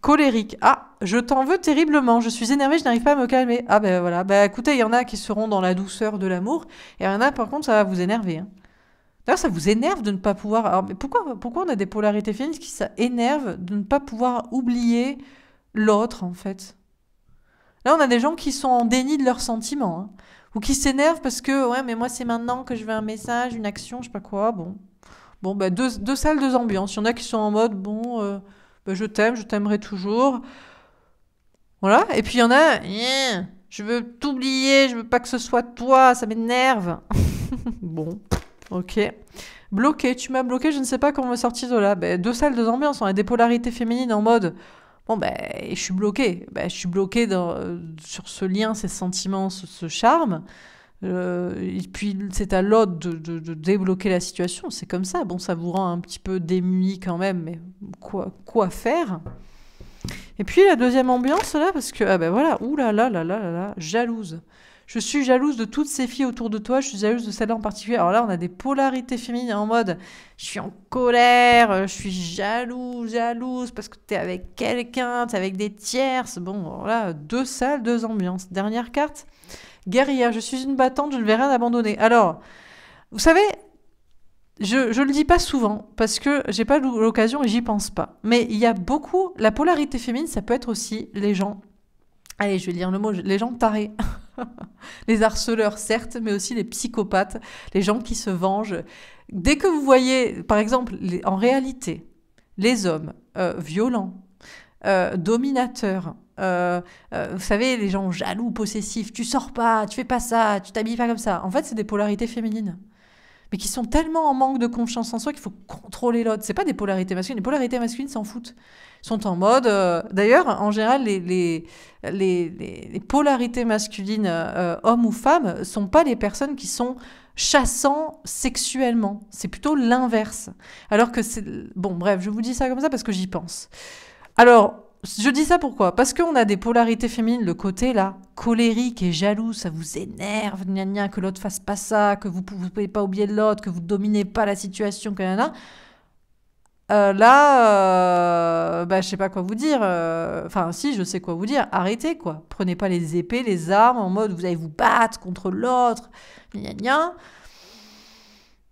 Colérique. Ah, je t'en veux terriblement. Je suis énervée, je n'arrive pas à me calmer. Ah ben voilà. Ben écoutez, il y en a qui seront dans la douceur de l'amour, et il y en a par contre, ça va vous énerver. Hein. D'ailleurs, ça vous énerve de ne pas pouvoir. Alors, mais pourquoi, pourquoi on a des polarités féminines qui ça énerve de ne pas pouvoir oublier l'autre en fait Là, on a des gens qui sont en déni de leurs sentiments, hein. ou qui s'énervent parce que ouais, mais moi c'est maintenant que je veux un message, une action, je sais pas quoi. Bon, bon, ben deux, salles, deux ambiances. Il y en a qui sont en mode bon. Euh, bah, je t'aime, je t'aimerai toujours. Voilà. Et puis il y en a, eh, je veux t'oublier, je veux pas que ce soit toi, ça m'énerve. (laughs) bon, ok. Bloqué, tu m'as bloqué, je ne sais pas comment me sortir de là. Bah, deux salles, deux ambiances, on hein, a des polarités féminines en mode bon ben je suis bloqué, ben, je suis bloqué dans, euh, sur ce lien, ces sentiments, ce charme. Euh, et puis c'est à l'autre de, débloquer la situation, c'est comme ça. Bon, ça vous rend un petit peu démuni quand même, mais quoi, quoi faire Et puis la deuxième ambiance là, parce que, ah ben voilà, oulala, là là là là jalouse. Je suis jalouse de toutes ces filles autour de toi, je suis jalouse de celle-là en particulier. Alors là, on a des polarités féminines en mode je suis en colère, je suis jalouse, jalouse parce que t'es avec quelqu'un, t'es avec des tierces. Bon, voilà, deux salles, deux ambiances. Dernière carte, Guerrière, je suis une battante, je ne vais rien abandonner. Alors, vous savez, je, ne le dis pas souvent parce que j'ai pas l'occasion et j'y pense pas. Mais il y a beaucoup. La polarité féminine, ça peut être aussi les gens. Allez, je vais lire le mot, les gens tarés. (laughs) les harceleurs, certes, mais aussi les psychopathes, les gens qui se vengent. Dès que vous voyez, par exemple, en réalité, les hommes euh, violents, euh, dominateurs, euh, euh, vous savez, les gens jaloux, possessifs, tu sors pas, tu fais pas ça, tu t'habilles pas comme ça. En fait, c'est des polarités féminines. Mais qui sont tellement en manque de confiance en soi qu'il faut contrôler l'autre. C'est pas des polarités masculines. Les polarités masculines s'en foutent. Ils sont en mode. Euh, d'ailleurs, en général, les, les, les, les polarités masculines, hommes ou femmes, sont pas les personnes qui sont chassant sexuellement. C'est plutôt l'inverse. Alors que c'est. Bon, bref, je vous dis ça comme ça parce que j'y pense. Alors, je dis ça pourquoi Parce qu'on a des polarités féminines, le côté là, colérique et jaloux, ça vous énerve, gna que l'autre fasse pas ça, que vous ne pouvez pas oublier l'autre, que vous ne dominez pas la situation, que en euh, là, je euh, bah, je sais pas quoi vous dire. Euh, enfin, si, je sais quoi vous dire. Arrêtez, quoi. Prenez pas les épées, les armes, en mode vous allez vous battre contre l'autre. Gna gna.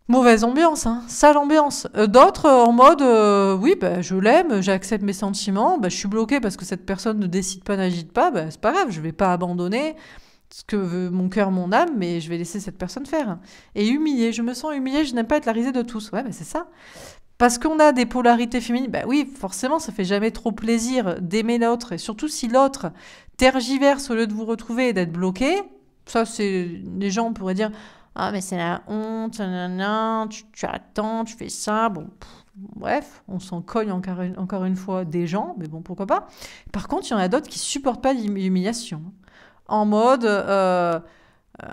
Mauvaise ambiance, hein. sale ambiance. Euh, d'autres euh, en mode euh, oui, bah, je l'aime, j'accepte mes sentiments, bah, je suis bloqué parce que cette personne ne décide pas, n'agite pas, bah, c'est pas grave, je vais pas abandonner ce que veut mon cœur, mon âme, mais je vais laisser cette personne faire. Et humilié, je me sens humilié, je n'aime pas être la risée de tous. Ouais, c'est ça. Parce qu'on a des polarités féminines, bah oui, forcément, ça fait jamais trop plaisir d'aimer l'autre, et surtout si l'autre tergiverse au lieu de vous retrouver et d'être bloqué. Ça, c'est les gens pourraient dire ah, mais c'est la honte, tu, attends, tu fais ça. Bon, bref, on s'en cogne encore une, encore une fois des gens, mais bon, pourquoi pas. Par contre, il y en a d'autres qui supportent pas l'humiliation. En mode. Euh, euh,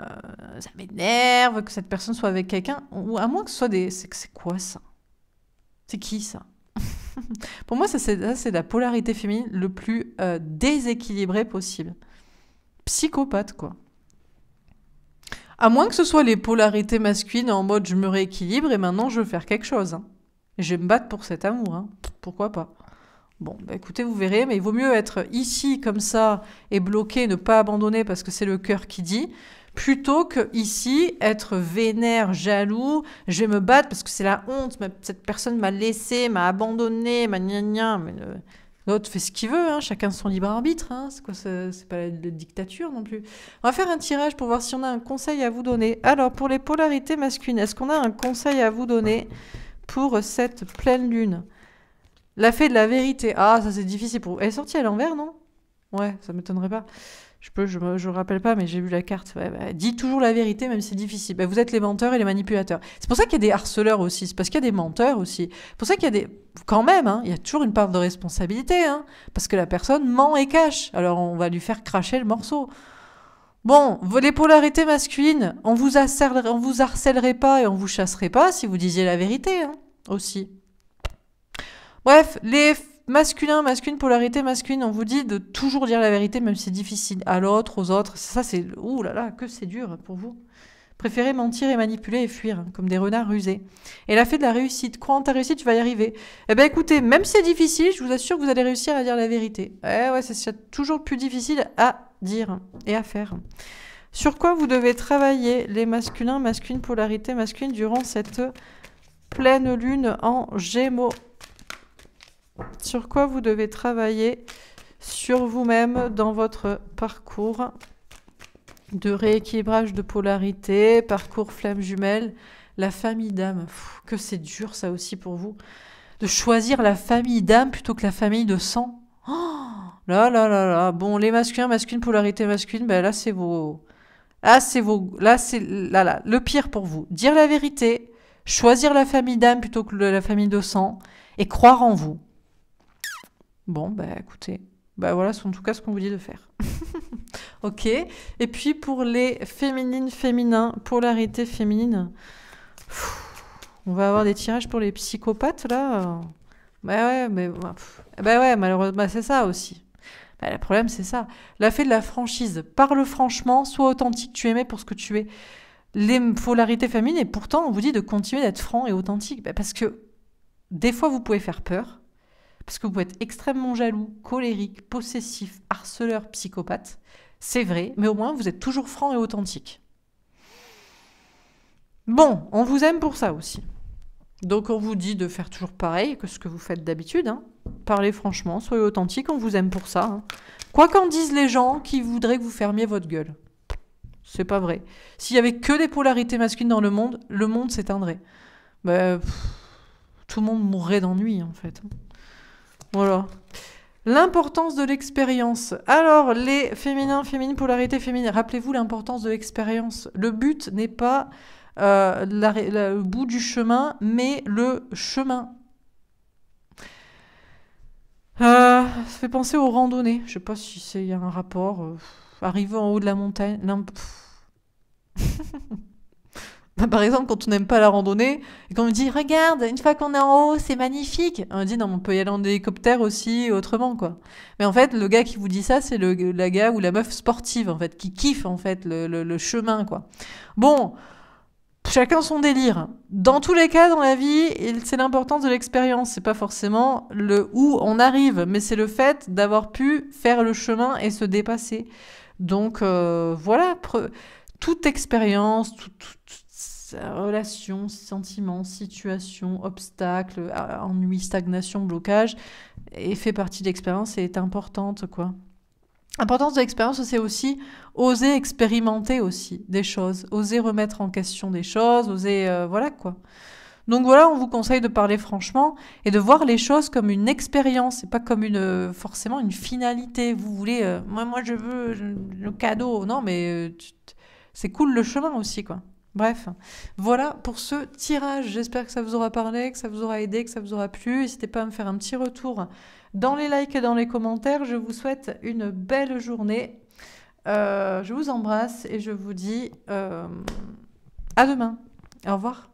ça m'énerve que cette personne soit avec quelqu'un, ou à moins que ce soit des. C'est quoi ça C'est qui ça (laughs) Pour moi, ça c'est la polarité féminine le plus euh, déséquilibrée possible. Psychopathe, quoi. À moins que ce soit les polarités masculines en mode je me rééquilibre et maintenant je veux faire quelque chose. Hein. Je vais me battre pour cet amour, hein. pourquoi pas. Bon, bah, écoutez, vous verrez, mais il vaut mieux être ici comme ça et bloqué, ne pas abandonner parce que c'est le cœur qui dit, plutôt que ici être vénère, jaloux, je vais me battre parce que c'est la honte, cette personne m'a laissé, m'a abandonné, m'a gna Mais, euh, L'autre fait ce qu'il veut, hein, chacun son libre arbitre, hein, c'est quoi, c'est pas la, dictature non plus. On va faire un tirage pour voir si on a un conseil à vous donner. Alors, pour les polarités masculines, est-ce qu'on a un conseil à vous donner pour cette pleine lune La fée de la vérité. Ah, ça c'est difficile pour vous. Elle est sortie à l'envers, non Ouais, ça m'étonnerait pas je peux, je me, rappelle pas, mais j'ai vu la carte. Bah, dis toujours la vérité, même si c'est difficile. Bah, vous êtes les menteurs et les manipulateurs. C'est pour ça qu'il y a des harceleurs aussi. C'est parce qu'il y a des menteurs aussi. C'est pour ça qu'il y a des, quand même, hein, il y a toujours une part de responsabilité, hein, parce que la personne ment et cache. Alors on va lui faire cracher le morceau. Bon, les polarités masculines, on vous vous harcèlerait pas et on vous chasserait pas si vous disiez la vérité, hein, aussi. Bref, les masculin, masculine, polarité masculine, on vous dit de toujours dire la vérité, même si c'est difficile, à l'autre, aux autres. Ça, c'est. Ouh là là, que c'est dur pour vous. Préférez mentir et manipuler et fuir, comme des renards rusés. Et la fait de la réussite. Crois en ta réussite, tu vas y arriver. Eh bien, écoutez, même si c'est difficile, je vous assure que vous allez réussir à dire la vérité. Eh ouais, c'est toujours plus difficile à dire et à faire. Sur quoi vous devez travailler les masculins, masculine, polarité masculine durant cette pleine lune en gémeaux sur quoi vous devez travailler sur vous-même dans votre parcours de rééquilibrage de polarité, parcours flamme jumelle, la famille d'âme. Que c'est dur ça aussi pour vous. De choisir la famille d'âme plutôt que la famille de sang. Oh, là là là là. Bon, les masculins, masculine, polarité masculine, ben là c'est vos... Là c'est vos... Là c'est... Là là, le pire pour vous. Dire la vérité, choisir la famille d'âme plutôt que la famille de sang et croire en vous. Bon, bah écoutez, bah voilà, c'est en tout cas ce qu'on vous dit de faire. (laughs) ok Et puis pour les féminines, féminins, polarité féminine, on va avoir des tirages pour les psychopathes là Bah ouais, mais. Bah, bah ouais, malheureusement, bah, c'est ça aussi. Bah, le problème, c'est ça. La fée de la franchise. Parle franchement, sois authentique, tu es pour ce que tu es. Les polarités féminines, et pourtant, on vous dit de continuer d'être franc et authentique. parce que des fois, vous pouvez faire peur. Parce que vous pouvez être extrêmement jaloux, colérique, possessif, harceleur, psychopathe. C'est vrai, mais au moins vous êtes toujours franc et authentique. Bon, on vous aime pour ça aussi. Donc on vous dit de faire toujours pareil que ce que vous faites d'habitude. Hein. Parlez franchement, soyez authentique, on vous aime pour ça. Hein. Quoi qu'en disent les gens qui voudraient que vous fermiez votre gueule. C'est pas vrai. S'il y avait que des polarités masculines dans le monde, le monde s'éteindrait. Bah, tout le monde mourrait d'ennui en fait. Hein. Voilà. L'importance de l'expérience. Alors, les féminins, féminines, polarité féminine, rappelez-vous l'importance de l'expérience. Le but n'est pas euh, le bout du chemin, mais le chemin. Euh, ça fait penser aux randonnées. Je ne sais pas si c'est y a un rapport. Euh, arriver en haut de la montagne. (laughs) Bah, par exemple, quand on n'aime pas la randonnée, et qu'on me dit Regarde, une fois qu'on est en haut, c'est magnifique On dit Non, on peut y aller en hélicoptère aussi, autrement, quoi. Mais en fait, le gars qui vous dit ça, c'est le la gars ou la meuf sportive, en fait, qui kiffe, en fait, le, chemin, quoi. Bon, chacun son délire. Dans tous les cas, dans la vie, c'est l'importance de l'expérience. C'est pas forcément le où on arrive, mais c'est le fait d'avoir pu faire le chemin et se dépasser. Donc, euh, voilà, toute expérience, tout relation, sentiments, situation, obstacle, euh, ennui, stagnation, blocage, et fait partie de l'expérience et est importante, quoi. L'importance de l'expérience, c'est aussi oser expérimenter aussi des choses, oser remettre en question des choses, oser... Euh, voilà quoi. Donc voilà, on vous conseille de parler franchement et de voir les choses comme une expérience et pas comme une euh, forcément une finalité. Vous voulez, moi, moi je veux le cadeau, non mais c'est cool le chemin aussi quoi. Bref, voilà pour ce tirage. J'espère que ça vous aura parlé, que ça vous aura aidé, que ça vous aura plu. N'hésitez pas à me faire un petit retour dans les likes et dans les commentaires. Je vous souhaite une belle journée. Euh, je vous embrasse et je vous dis euh, à demain. Au revoir.